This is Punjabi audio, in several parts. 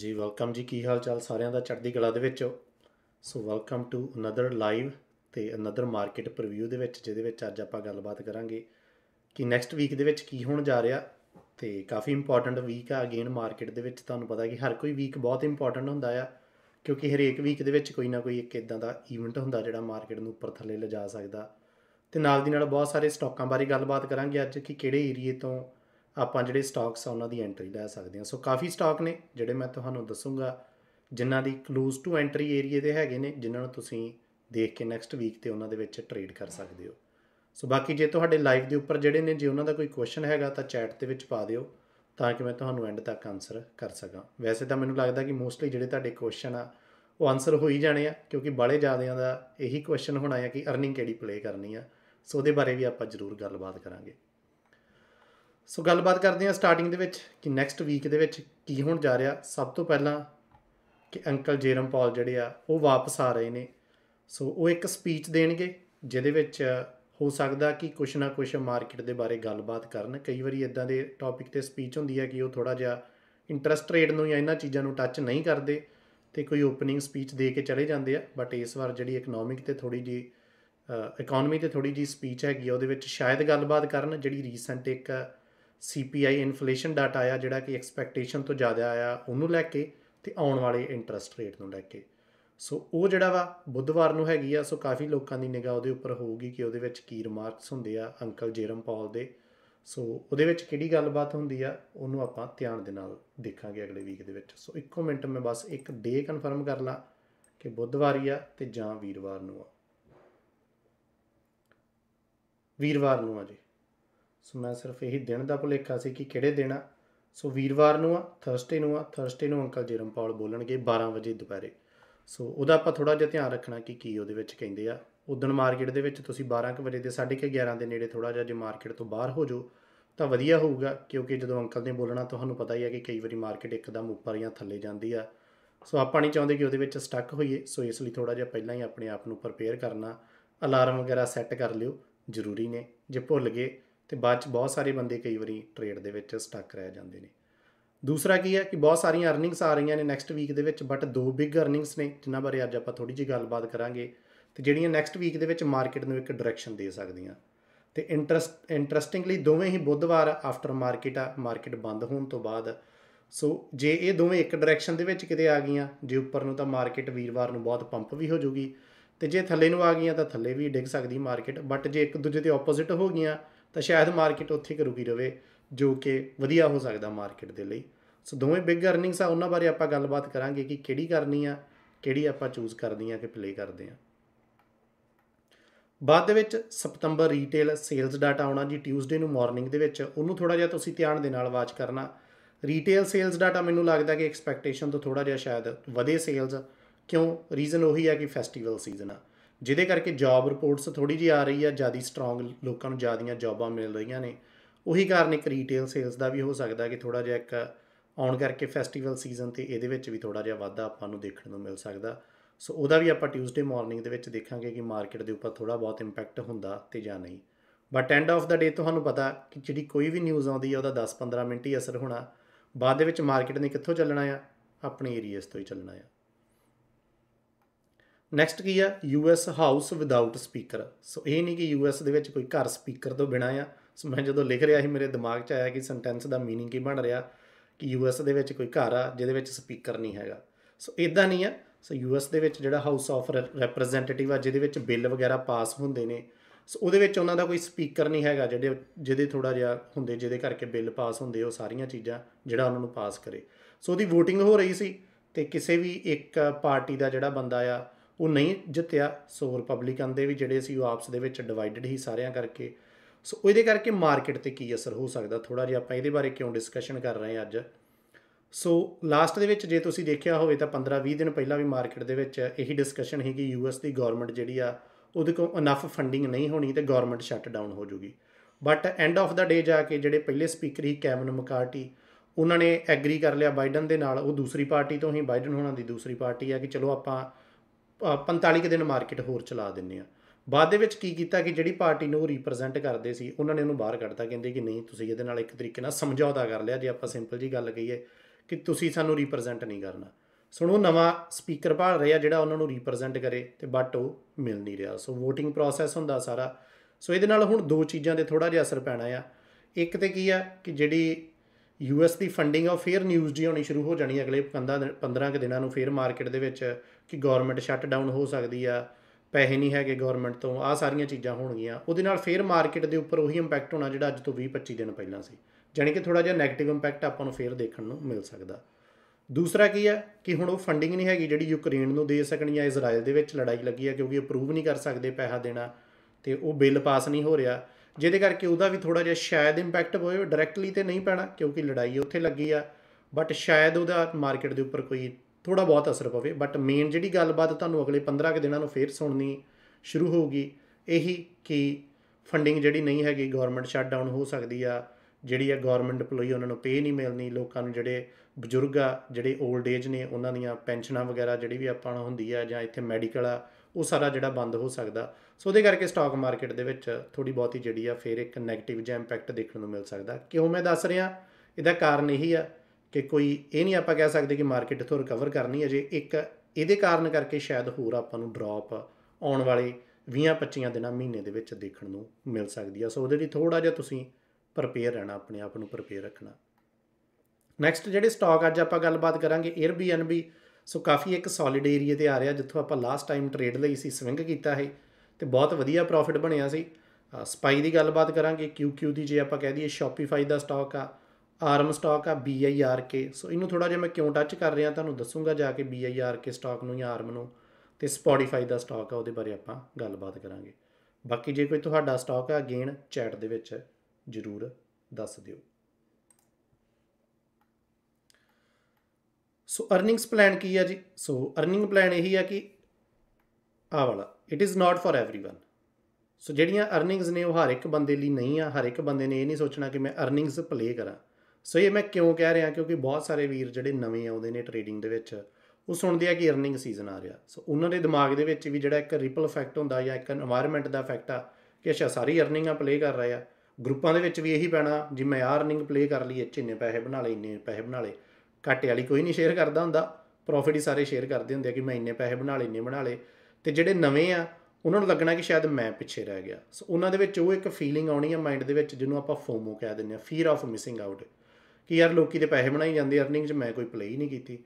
ਜੀ ਵੈਲਕਮ ਜੀ ਕੀ ਹਾਲ ਚਾਲ ਸਾਰਿਆਂ ਦਾ ਚੜ੍ਹਦੀ ਕਲਾ ਦੇ ਵਿੱਚ so welcome to another live ਤੇ ਅਨਦਰ ਮਾਰਕੀਟ ਪ੍ਰੀਵਿਊ ਦੇ ਵਿੱਚ ਜਿਹਦੇ ਵਿੱਚ ਅੱਜ ਆਪਾਂ ਗੱਲਬਾਤ ਕਰਾਂਗੇ ਕਿ ਨੈਕਸਟ ਵੀਕ ਦੇ ਵਿੱਚ ਕੀ ਹੋਣ ਜਾ ਰਿਹਾ ਤੇ ਕਾਫੀ ਇੰਪੋਰਟੈਂਟ ਵੀਕ ਆ ਅਗੇਨ ਮਾਰਕੀਟ ਦੇ ਵਿੱਚ ਤੁਹਾਨੂੰ ਪਤਾ ਕਿ ਹਰ ਕੋਈ ਵੀਕ ਬਹੁਤ ਇੰਪੋਰਟੈਂਟ ਹੁੰਦਾ ਆ ਕਿਉਂਕਿ ਹਰੇਕ ਵੀਕ ਦੇ ਵਿੱਚ ਕੋਈ ਨਾ ਕੋਈ ਇੱਕ ਇਦਾਂ ਦਾ ਇਵੈਂਟ ਹੁੰਦਾ ਜਿਹੜਾ ਮਾਰਕੀਟ ਨੂੰ ਉੱਪਰ ਥੱਲੇ ਲਿਜਾ ਸਕਦਾ ਤੇ ਨਾਲ ਦੀ ਨਾਲ ਬਹੁਤ ਸਾਰੇ ਸਟਾਕਾਂ ਬਾਰੇ ਗੱਲਬਾਤ ਕਰਾਂਗੇ ਅੱਜ ਕਿ ਕਿਹੜੇ ਏਰੀਏ ਤੋਂ ਆਪਾਂ ਜਿਹੜੇ ਸਟਾਕਸ ਆ ਉਹਨਾਂ ਦੀ ਐਂਟਰੀ ਲੈ ਸਕਦੇ ਹਾਂ ਸੋ ਕਾਫੀ ਸਟਾਕ ਨੇ ਜਿਹੜੇ ਮੈਂ ਤੁਹਾਨੂੰ ਦੱਸੂਗਾ ਜਿਨ੍ਹਾਂ ਦੀ ক্লোਜ਼ ਟੂ ਐਂਟਰੀ ਏਰੀਆ ਦੇ ਹੈਗੇ ਨੇ ਜਿਨ੍ਹਾਂ ਨੂੰ ਤੁਸੀਂ ਦੇਖ ਕੇ ਨੈਕਸਟ ਵੀਕ ਤੇ ਉਹਨਾਂ ਦੇ ਵਿੱਚ ਟ੍ਰੇਡ ਕਰ ਸਕਦੇ ਹੋ ਸੋ ਬਾਕੀ ਜੇ ਤੁਹਾਡੇ ਲਾਈਵ ਦੇ ਉੱਪਰ ਜਿਹੜੇ ਨੇ ਜੇ ਉਹਨਾਂ ਦਾ ਕੋਈ ਕੁਐਸਚਨ ਹੈਗਾ ਤਾਂ ਚੈਟ ਦੇ ਵਿੱਚ ਪਾ ਦਿਓ ਤਾਂ ਕਿ ਮੈਂ ਤੁਹਾਨੂੰ ਐਂਡ ਤੱਕ ਆਨਸਰ ਕਰ ਸਕਾਂ ਵੈਸੇ ਤਾਂ ਮੈਨੂੰ ਲੱਗਦਾ ਕਿ ਮੋਸਟਲੀ ਜਿਹੜੇ ਤੁਹਾਡੇ ਕੁਐਸਚਨ ਆ ਉਹ ਆਨਸਰ ਹੋ ਹੀ ਜਾਣੇ ਆ ਕਿਉਂਕਿ ਬਾਲੇ ਜ਼ਿਆਦਿਆਂ ਦਾ ਇਹੀ ਕੁਐਸਚਨ ਹੋਣਾ ਹੈ ਕਿ ਅਰਨਿੰਗ ਕਿਹੜੀ ਪਲੇ ਕਰਨੀ ਆ ਸੋ ਉਹਦੇ ਬਾਰੇ ਵੀ ਆਪਾਂ ਜ਼ਰੂਰ ਗੱਲਬਾਤ ਕਰਾਂਗੇ ਸੋ ਗੱਲਬਾਤ ਕਰਦੇ ਹਾਂ ਸਟਾਰਟਿੰਗ ਦੇ ਵਿੱਚ ਕਿ ਨੈਕਸਟ ਵੀਕ ਦੇ ਵਿੱਚ ਕੀ ਹੋਣ ਜਾ ਰਿਹਾ ਸਭ ਤੋਂ ਪਹਿਲਾਂ ਕਿ ਅੰਕਲ ਜੇਰਮ ਪਾਲ ਜਿਹੜੇ ਆ ਉਹ ਵਾਪਸ ਆ ਰਹੇ ਨੇ ਸੋ ਉਹ ਇੱਕ ਸਪੀਚ ਦੇਣਗੇ ਜਿਹਦੇ ਵਿੱਚ ਹੋ ਸਕਦਾ ਕਿ ਕੁਛ ਨਾ ਕੁਛ ਮਾਰਕੀਟ ਦੇ ਬਾਰੇ ਗੱਲਬਾਤ ਕਰਨ ਕਈ ਵਾਰੀ ਇਦਾਂ ਦੇ ਟੌਪਿਕ ਤੇ ਸਪੀਚ ਹੁੰਦੀ ਹੈ ਕਿ ਉਹ ਥੋੜਾ ਜਿਹਾ ਇੰਟਰਸਟ ਰੇਟ ਨੂੰ ਜਾਂ ਇਹਨਾਂ ਚੀਜ਼ਾਂ ਨੂੰ ਟੱਚ ਨਹੀਂ ਕਰਦੇ ਤੇ ਕੋਈ ਓਪਨਿੰਗ ਸਪੀਚ ਦੇ ਕੇ ਚਲੇ ਜਾਂਦੇ ਆ ਬਟ ਇਸ ਵਾਰ ਜਿਹੜੀ ਇਕਨੋਮਿਕ ਤੇ ਥੋੜੀ ਜੀ ਇਕਨੋਮੀ ਤੇ ਥੋੜੀ ਜੀ ਸਪੀਚ ਹੈਗੀ ਉਹਦੇ ਵਿੱਚ ਸ਼ਾਇਦ ਗੱਲਬਾਤ ਕਰਨ ਜਿਹੜੀ ਰੀਸੈਂਟ ਇੱਕ ਸੀਪੀਆਈ ਇਨਫਲੇਸ਼ਨ ਡਾਟਾ ਆਇਆ ਜਿਹੜਾ ਕਿ ਐਕਸਪੈਕਟੇਸ਼ਨ ਤੋਂ ਜ਼ਿਆਦਾ ਆਇਆ ਉਹਨੂੰ ਲੈ ਕੇ ਤੇ ਆਉਣ ਵਾਲੇ ਇੰਟਰਸਟ ਰੇਟ ਨੂੰ ਲੈ ਕੇ ਸੋ ਉਹ ਜਿਹੜਾ ਵਾ ਬੁੱਧਵਾਰ ਨੂੰ ਹੈਗੀ ਆ ਸੋ ਕਾਫੀ ਲੋਕਾਂ ਦੀ ਨਿਗਾਹ ਉਹਦੇ ਉੱਪਰ ਹੋਊਗੀ ਕਿ ਉਹਦੇ ਵਿੱਚ ਕੀ ਰਿਮਾਰਕਸ ਹੁੰਦੇ ਆ ਅੰਕਲ ਜੇਰਮ ਪੌਲ ਦੇ ਸੋ ਉਹਦੇ ਵਿੱਚ ਕਿਹੜੀ ਗੱਲਬਾਤ ਹੁੰਦੀ ਆ ਉਹਨੂੰ ਆਪਾਂ ਧਿਆਨ ਦੇ ਨਾਲ ਦੇਖਾਂਗੇ ਅਗਲੇ ਵੀਕ ਦੇ ਵਿੱਚ ਸੋ ਇੱਕੋ ਮਿੰਟ ਮੈਂ ਬਸ ਇੱਕ ਡੇ ਕਨਫਰਮ ਕਰ ਲਾਂ ਕਿ ਬੁੱਧਵਾਰੀ ਆ ਤੇ ਜਾਂ ਵੀਰਵਾਰ ਨੂੰ ਆ ਵੀਰਵਾਰ ਨੂੰ ਆ ਜੀ ਸੋ ਮੈਂ ਸਿਰਫ ਇਹੀ ਦਿਨ ਦਾ ਭੁਲੇਖਾ ਸੀ ਕਿ ਕਿਹੜੇ ਦਿਨ ਆ ਸੋ ਵੀਰਵਾਰ ਨੂੰ ਆ ਥਰਸਡੇ ਨੂੰ ਆ ਥਰਸਡੇ ਨੂੰ ਅੰਕਲ ਜੇਰਮ ਪਾਲ ਬੋਲਣਗੇ 12 ਵਜੇ ਦੁਪਹਿਰੇ ਸੋ ਉਹਦਾ ਆਪਾਂ ਥੋੜਾ ਜਿਹਾ ਧਿਆਨ ਰੱਖਣਾ ਕਿ ਕੀ ਉਹਦੇ ਵਿੱਚ ਕਹਿੰਦੇ ਆ ਉਦਣ ਮਾਰਕੀਟ ਦੇ ਵਿੱਚ ਤੁਸੀਂ 12:00 ਵਜੇ ਦੇ 11 ਦੇ ਨੇੜੇ ਥੋੜਾ ਜਿਹਾ ਜੇ ਮਾਰਕੀਟ ਤੋਂ ਬਾਹਰ ਹੋ ਜਾਓ ਤਾਂ ਵਧੀਆ ਹੋਊਗਾ ਕਿਉਂਕਿ ਜਦੋਂ ਅੰਕਲ ਨੇ ਬੋਲਣਾ ਤੁਹਾਨੂੰ ਪਤਾ ਹੀ ਹੈ ਕਿ ਕਈ ਵਾਰੀ ਮਾਰਕੀਟ ਇੱਕਦਮ ਉੱਪਰ ਜਾਂ ਥੱਲੇ ਜਾਂਦੀ ਆ ਸੋ ਆਪਾਂ ਨਹੀਂ ਚਾਹੁੰਦੇ ਕਿ ਉਹਦੇ ਵਿੱਚ ਸਟਕ ਹੋਈਏ ਸੋ ਇਸ ਲਈ ਥੋੜਾ ਜਿਹਾ ਪਹਿਲਾਂ ਹੀ ਆਪਣੇ ਆਪ ਨੂੰ ਪ੍ਰਪੇਅਰ ਕਰਨਾ ਅਲਾਰਮ ਵਗੈਰਾ ਸੈੱਟ ਕਰ ਲਿਓ ਜ਼ਰੂਰੀ ਨੇ ਜੇ ਭੁੱਲ ਗਏ ਤੇ ਬਾਅਦ ਚ ਬਹੁਤ ਸਾਰੇ ਬੰਦੇ ਕਈ ਵਾਰੀ ਟ੍ਰੇਡ ਦੇ ਵਿੱਚ ਸਟਕ ਰਹਿ ਜਾਂਦੇ ਨੇ ਦੂਸਰਾ ਕੀ ਹੈ ਕਿ ਬਹੁਤ ਸਾਰੀਆਂ ਅਰਨਿੰਗਸ ਆ ਰਹੀਆਂ ਨੇ ਨੈਕਸਟ ਵੀਕ ਦੇ ਵਿੱਚ ਬਟ ਦੋ ਬਿਗ ਅਰਨਿੰਗਸ ਨੇ ਜਿਨ੍ਹਾਂ ਬਾਰੇ ਅੱਜ ਆਪਾਂ ਥੋੜੀ ਜਿਹੀ ਗੱਲਬਾਤ ਕਰਾਂਗੇ ਤੇ ਜਿਹੜੀਆਂ ਨੈਕਸਟ ਵੀਕ ਦੇ ਵਿੱਚ ਮਾਰਕੀਟ ਨੂੰ ਇੱਕ ਡਾਇਰੈਕਸ਼ਨ ਦੇ ਸਕਦੀਆਂ ਤੇ ਇੰਟਰਸਟ ਇੰਟਰਸਟਿੰਗਲੀ ਦੋਵੇਂ ਹੀ ਬੁੱਧਵਾਰ ਆਫਟਰ ਮਾਰਕੀਟ ਆ ਮਾਰਕੀਟ ਬੰਦ ਹੋਣ ਤੋਂ ਬਾਅਦ ਸੋ ਜੇ ਇਹ ਦੋਵੇਂ ਇੱਕ ਡਾਇਰੈਕਸ਼ਨ ਦੇ ਵਿੱਚ ਕਿਤੇ ਆ ਗਈਆਂ ਜੇ ਉੱਪਰ ਨੂੰ ਤਾਂ ਮਾਰਕੀਟ ਵੀਰਵਾਰ ਨੂੰ ਬਹੁਤ ਪੰਪ ਵੀ ਹੋ ਜੂਗੀ ਤੇ ਜੇ ਥੱਲੇ ਨੂੰ ਆ ਗਈਆਂ ਤਾਂ ਥੱਲੇ ਵੀ ਡਿੱਗ ਸਕਦੀ ਮਾਰਕੀਟ ਬਟ ਜੇ ਇੱਕ ਦੂਜੇ ਦੇ ਆਪੋਜ਼ਿਟ ਹੋ ਗਈਆਂ ਤਾਂ ਸ਼ਾਇਦ ਮਾਰਕੀਟ ਉੱਥੇ ਹੀ ਰੁਕੀ ਰਵੇ ਜੋ ਕਿ ਵਧੀਆ ਹੋ ਸਕਦਾ ਮਾਰਕੀਟ ਦੇ ਲਈ ਸੋ ਦੋਵੇਂ ਬਿਗ ਅਰਨਿੰਗਸ ਆ ਉਹਨਾਂ ਬਾਰੇ ਆਪਾਂ ਗੱਲਬਾਤ ਕਰਾਂਗੇ ਕਿ ਕਿਹੜੀ ਕਰਨੀ ਆ ਕਿਹੜੀ ਆਪਾਂ ਚੂਜ਼ ਕਰਦੀ ਆ ਕਿ ਪਲੇ ਕਰਦੇ ਆ ਬਾਅਦ ਦੇ ਵਿੱਚ ਸਪਟੰਬਰ ਰੀਟੇਲ ਸੇਲਸ ਡਾਟਾ ਆਉਣਾ ਜੀ ਟਿਊਜ਼ਡੇ ਨੂੰ ਮਾਰਨਿੰਗ ਦੇ ਵਿੱਚ ਉਹਨੂੰ ਥੋੜਾ ਜਿਹਾ ਤੁਸੀਂ ਧਿਆਨ ਦੇ ਨਾਲ ਵਾਚ ਕਰਨਾ ਰੀਟੇਲ ਸੇਲਸ ਡਾਟਾ ਮੈਨੂੰ ਲੱਗਦਾ ਕਿ ਐਕਸਪੈਕਟੇਸ਼ਨ ਤੋਂ ਥੋੜਾ ਜਿਹਾ ਸ਼ਾਇਦ ਵਧੇ ਸੇਲਸ ਕਿਉਂ ਰੀਜ਼ਨ ਉਹੀ ਆ ਕਿ ਫੈਸਟੀਵਲ ਸੀਜ਼ਨ ਆ ਜਿਹਦੇ ਕਰਕੇ ਜੌਬ ਰਿਪੋਰਟਸ ਥੋੜੀ ਜੀ ਆ ਰਹੀ ਆ ਜਿਆਦੀ ਸਟਰੋਂਗ ਲੋਕਾਂ ਨੂੰ ਜਿਆਦੀਆਂ ਜੌਬਾਂ ਮਿਲ ਰਹੀਆਂ ਨੇ ਉਹੀ ਕਾਰਨ ਇੱਕ ਰੀਟੇਲ ਸੇਲਸ ਦਾ ਵੀ ਹੋ ਸਕਦਾ ਕਿ ਥੋੜਾ ਜਿਹਾ ਇੱਕ ਆਉਣ ਕਰਕੇ ਫੈਸਟੀਵਲ ਸੀਜ਼ਨ ਤੇ ਇਹਦੇ ਵਿੱਚ ਵੀ ਥੋੜਾ ਜਿਹਾ ਵਾਧਾ ਆਪਾਂ ਨੂੰ ਦੇਖਣ ਨੂੰ ਮਿਲ ਸਕਦਾ ਸੋ ਉਹਦਾ ਵੀ ਆਪਾਂ ਟਿਊਜ਼ਡੇ ਮਾਰਨਿੰਗ ਦੇ ਵਿੱਚ ਦੇਖਾਂਗੇ ਕਿ ਮਾਰਕੀਟ ਦੇ ਉੱਪਰ ਥੋੜਾ ਬਹੁਤ ਇੰਪੈਕਟ ਹੁੰਦਾ ਤੇ ਜਾਂ ਨਹੀਂ but end of the day ਤੁਹਾਨੂੰ ਪਤਾ ਕਿ ਜਿਹੜੀ ਕੋਈ ਵੀ ਨਿਊਜ਼ ਆਉਂਦੀ ਹੈ ਉਹਦਾ 10-15 ਮਿੰਟ ਹੀ ਅਸਰ ਹੋਣਾ ਬਾਅਦ ਦੇ ਵਿੱਚ ਮਾਰਕੀਟ ਨੇ ਕਿੱਥੋਂ ਚੱਲਣਾ ਆ ਆਪਣੇ ਏਰੀਆਸ ਤੋਂ ਹੀ ਚੱਲਣਾ ਆ ਨੈਕਸਟ ਕੀ ਆ US house without speaker so ਇਹ ਨਹੀਂ ਕਿ ਯੂਐਸ ਦੇ ਵਿੱਚ ਕੋਈ ਘਰ ਸਪੀਕਰ ਤੋਂ ਬਿਨਾ ਆ ਸੋ ਮੈਂ ਜਦੋਂ ਲਿਖ ਰਿਹਾ ਸੀ ਮੇਰੇ ਦਿਮਾਗ 'ਚ ਆਇਆ ਕਿ ਸੈਂਟੈਂਸ ਦਾ ਮੀਨਿੰਗ ਕੀ ਬਣ ਰਿਹਾ ਕਿ ਯੂਐਸ ਦੇ ਵਿੱਚ ਕੋਈ ਘਰ ਆ ਜਿਹਦੇ ਵਿੱਚ ਸਪੀਕਰ ਨਹੀਂ ਹੈਗਾ ਸੋ ਇਦਾਂ ਨਹੀਂ ਆ ਸੋ ਯੂਐਸ ਦੇ ਵਿੱਚ ਜਿਹੜਾ ਹਾਊਸ ਆਫ ਰੈਪ੍ਰੈਜ਼ੈਂਟੇਟਿਵ ਆ ਜਿਹਦੇ ਵਿੱਚ ਬਿੱਲ ਵਗੈਰਾ ਪਾਸ ਹੁੰਦੇ ਨੇ ਸੋ ਉਹਦੇ ਵਿੱਚ ਉਹਨਾਂ ਦਾ ਕੋਈ ਸਪੀਕਰ ਨਹੀਂ ਹੈਗਾ ਜਿਹੜੇ ਜਿਹਦੇ ਥੋੜਾ ਜਿਹਾ ਹੁੰਦੇ ਜਿਹਦੇ ਕਰਕੇ ਬਿੱਲ ਪਾਸ ਹੁੰਦੇ ਉਹ ਸਾਰੀਆਂ ਚੀਜ਼ਾਂ ਜਿਹੜਾ ਉਹਨਾਂ ਨੂੰ ਪਾਸ ਕਰੇ ਸੋ ਉਹਦੀ VOTING ਹੋ ਰਹੀ ਸੀ ਤੇ ਕਿਸੇ ਵੀ ਇੱਕ ਪਾਰਟੀ ਦਾ ਜਿਹੜਾ ਬੰਦਾ ਆ ਉਹ ਨਹੀਂ ਜਿੱਤਿਆ ਸੋ ਰਿਪਬਲਿਕਨ ਦੇ ਵੀ ਜਿਹੜੇ ਸੀ ਉਹ ਆਪਸ ਦੇ ਵਿੱਚ ਡਿਵਾਈਡਡ ਹੀ ਸਾਰਿਆਂ ਕਰਕੇ ਸੋ ਇਹਦੇ ਕਰਕੇ ਮਾਰਕੀਟ ਤੇ ਕੀ ਅਸਰ ਹੋ ਸਕਦਾ ਥੋੜਾ ਜਿਹਾ ਆਪਾਂ ਇਹਦੇ ਬਾਰੇ ਕਿਉਂ ਡਿਸਕਸ਼ਨ ਕਰ ਰਹੇ ਹਾਂ ਅੱਜ ਸੋ ਲਾਸਟ ਦੇ ਵਿੱਚ ਜੇ ਤੁਸੀਂ ਦੇਖਿਆ ਹੋਵੇ ਤਾਂ 15-20 ਦਿਨ ਪਹਿਲਾਂ ਵੀ ਮਾਰਕੀਟ ਦੇ ਵਿੱਚ ਇਹੀ ਡਿਸਕਸ਼ਨ ਸੀ ਕਿ ਯੂਐਸ ਦੀ ਗਵਰਨਮੈਂਟ ਜਿਹੜੀ ਆ ਉਹਦੇ ਕੋਲ ਇਨਫ ਫੰਡਿੰਗ ਨਹੀਂ ਹੋਣੀ ਤੇ ਗਵਰਨਮੈਂਟ ਸ਼ਟ ਡਾਊਨ ਹੋ ਜੂਗੀ but end of the day ਜਾ ਕੇ ਜਿਹੜੇ ਪਹਿਲੇ ਸਪੀਕਰ ਹੀ ਕੈਵਨ ਮਕਾਰਟੀ ਉਹਨਾਂ ਨੇ ਐਗਰੀ ਕਰ ਲਿਆ ਬਾਈਡਨ ਦੇ ਨਾਲ ਉਹ ਦੂਸਰੀ ਪਾਰਟੀ ਤੋਂ ਹੀ ਬਾਈਡਨ ਹੋਣਾ ਦੀ ਦੂਸਰੀ ਪਾਰਟੀ ਆ ਕਿ ਚਲੋ ਆਪਾਂ 45 ਦਿਨ ਮਾਰਕੀਟ ਹੋਰ ਚਲਾ ਦਿੰਨੇ ਆ ਬਾਅਦ ਦੇ ਵਿੱਚ ਕੀ ਕੀਤਾ ਕਿ ਜਿਹੜੀ ਪਾਰਟੀ ਨੂੰ ਰਿਪਰੈਜ਼ੈਂਟ ਕਰਦੇ ਸੀ ਉਹਨਾਂ ਨੇ ਉਹਨੂੰ ਬਾਹਰ ਕੱਢਤਾ ਕਹਿੰਦੇ ਕਿ ਨਹੀਂ ਤੁਸੀਂ ਇਹਦੇ ਨਾਲ ਇੱਕ ਤਰੀਕੇ ਨਾਲ ਸਮਝੌਤਾ ਕਰ ਲਿਆ ਜੇ ਆਪਾਂ ਸਿੰਪਲ ਜੀ ਗੱਲ ਕਹੀਏ ਕਿ ਤੁਸੀਂ ਸਾਨੂੰ ਰਿਪਰੈਜ਼ੈਂਟ ਨਹੀਂ ਕਰਨਾ ਸੁਣੋ ਨਵਾਂ ਸਪੀਕਰ ਭਾਲ ਰਹੇ ਆ ਜਿਹੜਾ ਉਹਨਾਂ ਨੂੰ ਰਿਪਰੈਜ਼ੈਂਟ ਕਰੇ ਤੇ ਬਟ ਉਹ ਮਿਲ ਨਹੀਂ ਰਿਹਾ ਸੋ VOTING ਪ੍ਰੋਸੈਸ ਹੁੰਦਾ ਸਾਰਾ ਸੋ ਇਹਦੇ ਨਾਲ ਹੁਣ ਦੋ ਚੀਜ਼ਾਂ ਤੇ ਥੋੜਾ ਜਿਹਾ ਅਸਰ ਪੈਣਾ ਆ ਇੱਕ ਤੇ ਕੀ ਆ ਕਿ ਜਿਹੜੀ ਯੂਐਸ ਦੀ ਫੰਡਿੰਗ ਆ ਫੇਅਰ ਨਿਊਜ਼ ਦੀ ਹੋਣੀ ਸ਼ੁਰੂ ਹੋ ਜਾਣੀ ਅਗਲੇ 15 15 ਕਿ ਦਿਨਾਂ ਨੂੰ ਫੇਅਰ ਮਾਰਕੀਟ ਦੇ ਵਿੱਚ ਕਿ ਗਵਰਨਮੈਂਟ ਸ਼ਟ ਡਾਊਨ ਹੋ ਸਕਦੀ ਆ ਪੈਸੇ ਨਹੀਂ ਹੈਗੇ ਗਵਰਨਮੈਂਟ ਤੋਂ ਆ ਸਾਰੀਆਂ ਚੀਜ਼ਾਂ ਹੋਣਗੀਆਂ ਉਹਦੇ ਨਾਲ ਫੇਰ ਮਾਰਕੀਟ ਦੇ ਉੱਪਰ ਉਹੀ ਇੰਪੈਕਟ ਹੋਣਾ ਜਿਹੜਾ ਅੱਜ ਤੋਂ 20 25 ਦਿਨ ਪਹਿਲਾਂ ਸੀ ਜਾਨੀ ਕਿ ਥੋੜਾ ਜਿਹਾ 네ਗੇਟਿਵ ਇੰਪੈਕਟ ਆਪਾਂ ਨੂੰ ਫੇਰ ਦੇਖਣ ਨੂੰ ਮਿਲ ਸਕਦਾ ਦੂਸਰਾ ਕੀ ਹੈ ਕਿ ਹੁਣ ਉਹ ਫੰਡਿੰਗ ਨਹੀਂ ਹੈਗੀ ਜਿਹੜੀ ਯੂਕਰੇਨ ਨੂੰ ਦੇ ਸਕਣੀ ਆ ਇਜ਼ਰਾਈਲ ਦੇ ਵਿੱਚ ਲੜਾਈ ਲੱਗੀ ਆ ਕਿਉਂਕਿ ਅਪਰੂਵ ਨਹੀਂ ਕਰ ਸਕਦੇ ਪੈਸਾ ਦੇਣਾ ਤੇ ਉਹ ਬਿੱਲ ਪਾਸ ਨਹੀਂ ਹੋ ਰਿਹਾ ਜਿਹਦੇ ਕਰਕੇ ਉਹਦਾ ਵੀ ਥੋੜਾ ਜਿਹਾ ਸ਼ਾਇਦ ਇੰਪੈਕਟ ਹੋਵੇ ਡਾਇਰੈਕਟਲੀ ਤੇ ਨਹੀਂ ਪੈਣਾ ਕਿਉਂਕਿ ਲੜਾਈ ਉੱਥੇ ਲੱਗੀ ਆ ਬਟ ਸ਼ਾਇਦ ਉਹਦਾ ਮਾਰਕੀਟ ਦੇ ਉੱਪਰ ਕੋਈ ਥੋੜਾ ਬਹੁਤ ਅਸਰ ਪਵੇ ਬਟ ਮੇਨ ਜਿਹੜੀ ਗੱਲਬਾਤ ਤੁਹਾਨੂੰ ਅਗਲੇ 15 ਕਿ ਦਿਨਾਂ ਨੂੰ ਫੇਰ ਸੁਣਨੀ ਸ਼ੁਰੂ ਹੋਊਗੀ ਇਹੀ ਕਿ ਫੰਡਿੰਗ ਜਿਹੜੀ ਨਹੀਂ ਹੈਗੀ ਗਵਰਨਮੈਂਟ ਸ਼ਟਡਾਊਨ ਹੋ ਸਕਦੀ ਆ ਜਿਹੜੀ ਆ ਗਵਰਨਮੈਂਟ EMPLOYE ਉਹਨਾਂ ਨੂੰ ਪੇ ਨਹੀਂ ਮਿਲਣੀ ਲੋਕਾਂ ਨੂੰ ਜਿਹੜੇ ਬਜ਼ੁਰਗ ਆ ਜਿਹੜੇ 올ਡ ਏਜ ਨੇ ਉਹਨਾਂ ਦੀਆਂ ਪੈਨਸ਼ਨਾਂ ਵਗੈਰਾ ਜਿਹੜੀ ਵੀ ਆਪਾਂ ਨੂੰ ਹੁੰਦੀ ਆ ਜਾਂ ਇੱਥੇ ਮੈਡੀਕਲ ਆ ਉਹ ਸਾਰਾ ਜਿਹੜਾ ਬੰਦ ਹੋ ਸਕਦਾ ਸੋ ਉਹਦੇ ਕਰਕੇ ਸਟਾਕ ਮਾਰਕੀਟ ਦੇ ਵਿੱਚ ਥੋੜੀ ਬਹੁਤੀ ਜਿਹੜੀ ਆ ਫੇਰ ਇੱਕ ਨੈਗੇਟਿਵ ਜਿਹਾ ਇੰਪੈਕਟ ਦੇਖਣ ਨੂੰ ਮਿਲ ਸਕਦਾ ਕਿਉਂ ਮੈਂ ਦੱਸ ਰਿਹਾ ਇਹਦਾ ਕਾਰਨ ਇਹੀ ਆ ਕਿ ਕੋਈ ਇਹ ਨਹੀਂ ਆਪਾਂ ਕਹਿ ਸਕਦੇ ਕਿ ਮਾਰਕੀਟ ਇਥੋਂ ਰਿਕਵਰ ਕਰਨੀ ਅਜੇ ਇੱਕ ਇਹਦੇ ਕਾਰਨ ਕਰਕੇ ਸ਼ਾਇਦ ਹੋਰ ਆਪਾਂ ਨੂੰ ਡ੍ਰੌਪ ਆਉਣ ਵਾਲੇ 20-25 ਦਿਨਾਂ ਮਹੀਨੇ ਦੇ ਵਿੱਚ ਦੇਖਣ ਨੂੰ ਮਿਲ ਸਕਦੀ ਆ ਸੋ ਉਹਦੇ ਲਈ ਥੋੜਾ ਜਿਹਾ ਤੁਸੀਂ ਪ੍ਰਪੇਅਰ ਰਹਿਣਾ ਆਪਣੇ ਆਪ ਨੂੰ ਪ੍ਰਪੇਅਰ ਰੱਖਣਾ ਨੈਕਸਟ ਜਿਹੜੇ ਸਟਾਕ ਅੱਜ ਆਪਾਂ ਗੱਲਬਾਤ ਕਰਾਂਗੇ Airbnb ਸੋ ਕਾਫੀ ਇੱਕ ਸੋਲਿਡ ਏਰੀਆ ਤੇ ਆ ਰਿਹਾ ਜਿੱਥੋਂ ਆਪਾਂ ਲਾਸਟ ਟਾਈਮ ਟ੍ਰੇਡ ਲਈ ਸੀ ਸਵਿੰਗ ਕੀਤਾ ਹੈ ਤੇ ਬਹੁਤ ਵਧੀਆ ਪ੍ਰੋਫਿਟ ਬਣਿਆ ਸੀ ਸਪਾਈ ਦੀ ਗੱਲਬਾਤ ਕਰਾਂਗੇ QQ ਦੀ ਜੇ ਆਪਾਂ ਕਹਿ ਦਈਏ Shopify ਦਾ ਸਟਾਕ ਆ ਆਰਮ ਸਟਾਕ ਆ BIRK ਸੋ ਇਹਨੂੰ ਥੋੜਾ ਜਿਹਾ ਮੈਂ ਕਿਉਂ ਟੱਚ ਕਰ ਰਿਹਾ ਤੁਹਾਨੂੰ ਦੱਸੂਗਾ ਜਾ ਕੇ BIRK ਸਟਾਕ ਨੂੰ ਜਾਂ ਆਰਮ ਨੂੰ ਤੇ ਸਪੋਟੀਫਾਈ ਦਾ ਸਟਾਕ ਆ ਉਹਦੇ ਬਾਰੇ ਆਪਾਂ ਗੱਲਬਾਤ ਕਰਾਂਗੇ ਬਾਕੀ ਜੇ ਕੋਈ ਤੁਹਾਡਾ ਸਟਾਕ ਆ ਅਗੇਨ ਚੈਟ ਦੇ ਵਿੱਚ ਜਰੂਰ ਦੱਸ ਦਿਓ ਸੋ ਅਰਨਿੰਗਸ ਪਲਾਨ ਕੀ ਆ ਜੀ ਸੋ ਅਰਨਿੰਗ ਪਲਾਨ ਇਹੀ ਆ ਕਿ ਆ ਵਾਲਾ it is not for everyone so ਜਿਹੜੀਆਂ ਅਰਨਿੰਗਸ ਨੇ ਉਹ ਹਰ ਇੱਕ ਬੰਦੇ ਲਈ ਨਹੀਂ ਆ ਹਰ ਇੱਕ ਬੰਦੇ ਨੇ ਇਹ ਨਹੀਂ ਸੋਚਣਾ ਕਿ ਮੈਂ ਅਰਨਿੰਗਸ ਪਲੇ ਕਰਾਂ ਸੋ ਇਹ ਮੈਂ ਕਿਉਂ ਕਹਿ ਰਿਹਾ ਕਿਉਂਕਿ ਬਹੁਤ ਸਾਰੇ ਵੀਰ ਜਿਹੜੇ ਨਵੇਂ ਆਉਂਦੇ ਨੇ ਟ੍ਰੇਡਿੰਗ ਦੇ ਵਿੱਚ ਉਹ ਸੁਣਦੇ ਆ ਕਿ ਅਰਨਿੰਗ ਸੀਜ਼ਨ ਆ ਰਿਹਾ ਸੋ ਉਹਨਾਂ ਦੇ ਦਿਮਾਗ ਦੇ ਵਿੱਚ ਵੀ ਜਿਹੜਾ ਇੱਕ ਰਿਪਲ ਇਫੈਕਟ ਹੁੰਦਾ ਜਾਂ ਇੱਕ এনवायरमेंट ਦਾ ਇਫੈਕਟ ਆ ਕਿ ਅੱਛਾ ਸਾਰੀ ਆ ਪਲੇ ਕਰ ਰਹੇ ਆ ਗਰੁੱਪਾਂ ਦੇ ਵਿੱਚ ਵੀ ਇਹੀ ਪੈਣਾ ਜੇ ਮੈਂ ਆ ਅਰਨਿੰਗ ਪਲੇ ਕਰ ਲਈ ਇੱਚ ਇੰਨੇ ਪੈਸੇ ਬਣਾ ਲਏ ਇੰਨੇ ਪੈਸੇ ਬਣਾ ਲਏ ਘਾਟੇ ਵਾਲੀ ਕੋਈ ਨਹੀਂ ਸ਼ੇਅਰ ਕਰਦਾ ਹੁੰਦਾ ਪ੍ਰੋਫਿਟ ਹੀ ਸਾਰੇ ਸ਼ੇਅਰ ਕਰਦੇ ਹੁੰਦੇ ਆ ਕਿ ਮੈਂ ਇੰਨੇ ਪੈਸੇ ਬਣਾ ਲਏ ਇੰਨੇ ਬਣਾ ਲਏ ਤੇ ਜਿਹੜੇ ਨਵੇਂ ਆ ਉਹਨਾਂ ਨੂੰ ਲੱਗਣਾ ਕਿ ਸ਼ਾਇਦ ਮੈਂ ਪਿੱਛੇ ਰਹਿ ਗਿਆ ਸੋ ਉਹਨਾਂ ਦੇ ਵਿੱਚ ਉਹ ਇੱਕ ਫੀਲਿੰਗ ਆਉਣੀ ਆ ਮਾਈਂਡ ਦੇ ਵਿੱਚ ਜਿਹਨੂੰ ਆਪਾਂ ਫੋਮੋ ਕਹਿ ਦਿੰਦੇ ਆ ਫੀਅਰ ਆਫ ਮਿਸਿੰਗ ਆਊਟ ਕਿ ਯਾਰ ਲੋਕੀ ਦੇ ਪੈਸੇ ਬਣਾਈ ਜਾਂਦੇ ਅਰਨਿੰਗ 'ਚ ਮੈਂ ਕੋਈ ਪਲੇ ਹੀ ਨਹੀਂ ਕੀਤੀ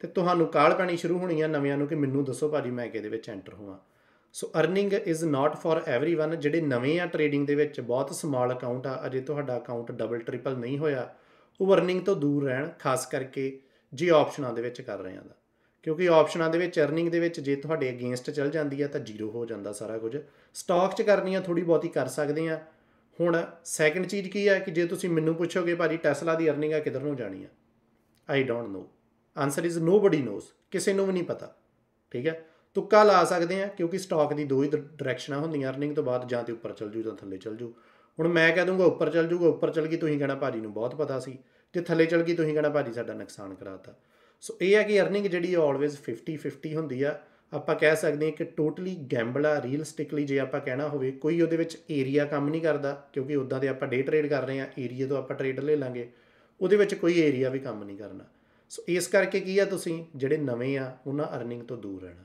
ਤੇ ਤੁਹਾਨੂੰ ਕਾਲ ਪੈਣੀ ਸ਼ੁਰੂ ਹੋਣੀ ਆ ਨਵਿਆਂ ਨੂੰ ਕਿ ਮੈਨੂੰ ਦੱਸੋ ਭਾਜੀ ਮੈਂ ਕਿਹਦੇ ਵਿੱਚ ਐਂਟਰ ਹੋਵਾਂ so earning is not for everyone ਜਿਹੜੇ ਨਵੇਂ ਆ ਟ੍ਰੇਡਿੰਗ ਦੇ ਵਿੱਚ ਬਹੁਤ ਸਮਾਲ ਅਕਾਊਂਟ ਆ ਅਜੇ ਤੁਹਾਡਾ ਅਕਾਊਂਟ ਡਬਲ ਟ੍ਰਿਪਲ ਨਹੀਂ ਹੋਇਆ ਉਹ ਅਰਨਿੰਗ ਤੋਂ ਦੂਰ ਰਹਿਣ ਖਾਸ ਕਰਕੇ ਜੇ ਆਪਸ਼ਨਾਂ ਦੇ ਵਿੱਚ ਕਰ ਰਹੇ ਆਂ ਦਾ ਕਿਉਂਕਿ ਆਪਸ਼ਨਾਂ ਦੇ ਵਿੱਚ ਅਰਨਿੰਗ ਦੇ ਵਿੱਚ ਜੇ ਤੁਹਾਡੇ ਅਗੇਂਸਟ ਚੱਲ ਜਾਂਦੀ ਆ ਤਾਂ ਜ਼ੀਰੋ ਹੋ ਜਾਂਦਾ ਸਾਰਾ ਕੁਝ ਸਟਾਕ 'ਚ ਕਰਨੀ ਆ ਥੋੜੀ ਬਹੁਤੀ ਕਰ ਸਕਦੇ ਆ ਹੁਣ ਸੈਕੰਡ ਚੀਜ਼ ਕੀ ਹੈ ਕਿ ਜੇ ਤੁਸੀਂ ਮੈਨੂੰ ਪੁੱਛੋਗੇ ਭਾਜੀ ਟੈਸਲਾ ਦੀ ਅਰਨਿੰਗ ਆ ਕਿੱਧਰ ਨੂੰ ਜਾਣੀ ਆ I don't know answer is nobody knows ਕਿਸੇ ਨੂੰ ਵੀ ਨਹੀਂ ਪਤਾ ਠੀਕ ਹੈ ਤੁੱਕਾ ਲਾ ਸਕਦੇ ਆ ਕਿਉਂਕਿ ਸਟਾਕ ਦੀ ਦੋ ਹੀ ਡਾਇਰੈਕਸ਼ਨਾਂ ਹੁੰਦੀਆਂ ਅਰਨਿੰਗ ਤੋਂ ਬਾਅਦ ਜਾਂ ਤੇ ਉੱਪਰ ਚੱਲ ਜੂ ਜਾਂ ਥੱਲੇ ਚੱਲ ਜੂ ਹੁਣ ਮੈਂ ਕਹਿ ਦੂੰਗਾ ਉੱਪਰ ਚੱਲ ਜੂਗਾ ਉੱਪਰ ਚੱਲ ਗਈ ਤੁਸੀਂ ਕਹਿਣਾ ਭਾਜੀ ਨੂੰ ਬਹੁਤ ਪਤਾ ਸੀ ਤੇ ਥੱਲੇ ਚੱਲ ਗਈ ਤੁਸੀਂ ਕਹਿਣਾ ਭਾਜੀ ਸਾਡਾ ਨੁਕਸਾਨ ਕਰਾਤਾ ਸੋ ਇਹ ਹੈ ਕਿ ਅਰਨਿੰਗ ਜਿਹੜੀ ਆਲਵੇਜ਼ 50 50 ਹੁੰਦੀ ਆ ਆਪਾਂ ਕਹਿ ਸਕਦੇ ਹਾਂ ਕਿ ਟੋਟਲੀ ਗੈਂਬਲਾ ਰੀਅਲਿਸਟਿਕਲੀ ਜੇ ਆਪਾਂ ਕਹਿਣਾ ਹੋਵੇ ਕੋਈ ਉਹਦੇ ਵਿੱਚ ਏਰੀਆ ਕੰਮ ਨਹੀਂ ਕਰਦਾ ਕਿਉਂਕਿ ਉਦਾਂ ਦੇ ਆਪਾਂ ਡੇ ਟ੍ਰੇਡ ਕਰ ਰਹੇ ਹਾਂ ਏਰੀਆ ਤੋਂ ਆਪਾਂ ਟ੍ਰੇਡ ਲੈ ਲਾਂਗੇ ਉਹਦੇ ਵਿੱਚ ਕੋਈ ਏਰੀਆ ਵੀ ਕੰਮ ਨਹੀਂ ਕਰਨਾ ਸੋ ਇਸ ਕਰਕੇ ਕੀ ਆ ਤੁਸੀਂ ਜਿਹੜੇ ਨਵੇਂ ਆ ਉਹਨਾਂ ਅਰਨਿੰਗ ਤੋਂ ਦੂਰ ਰਹਿਣਾ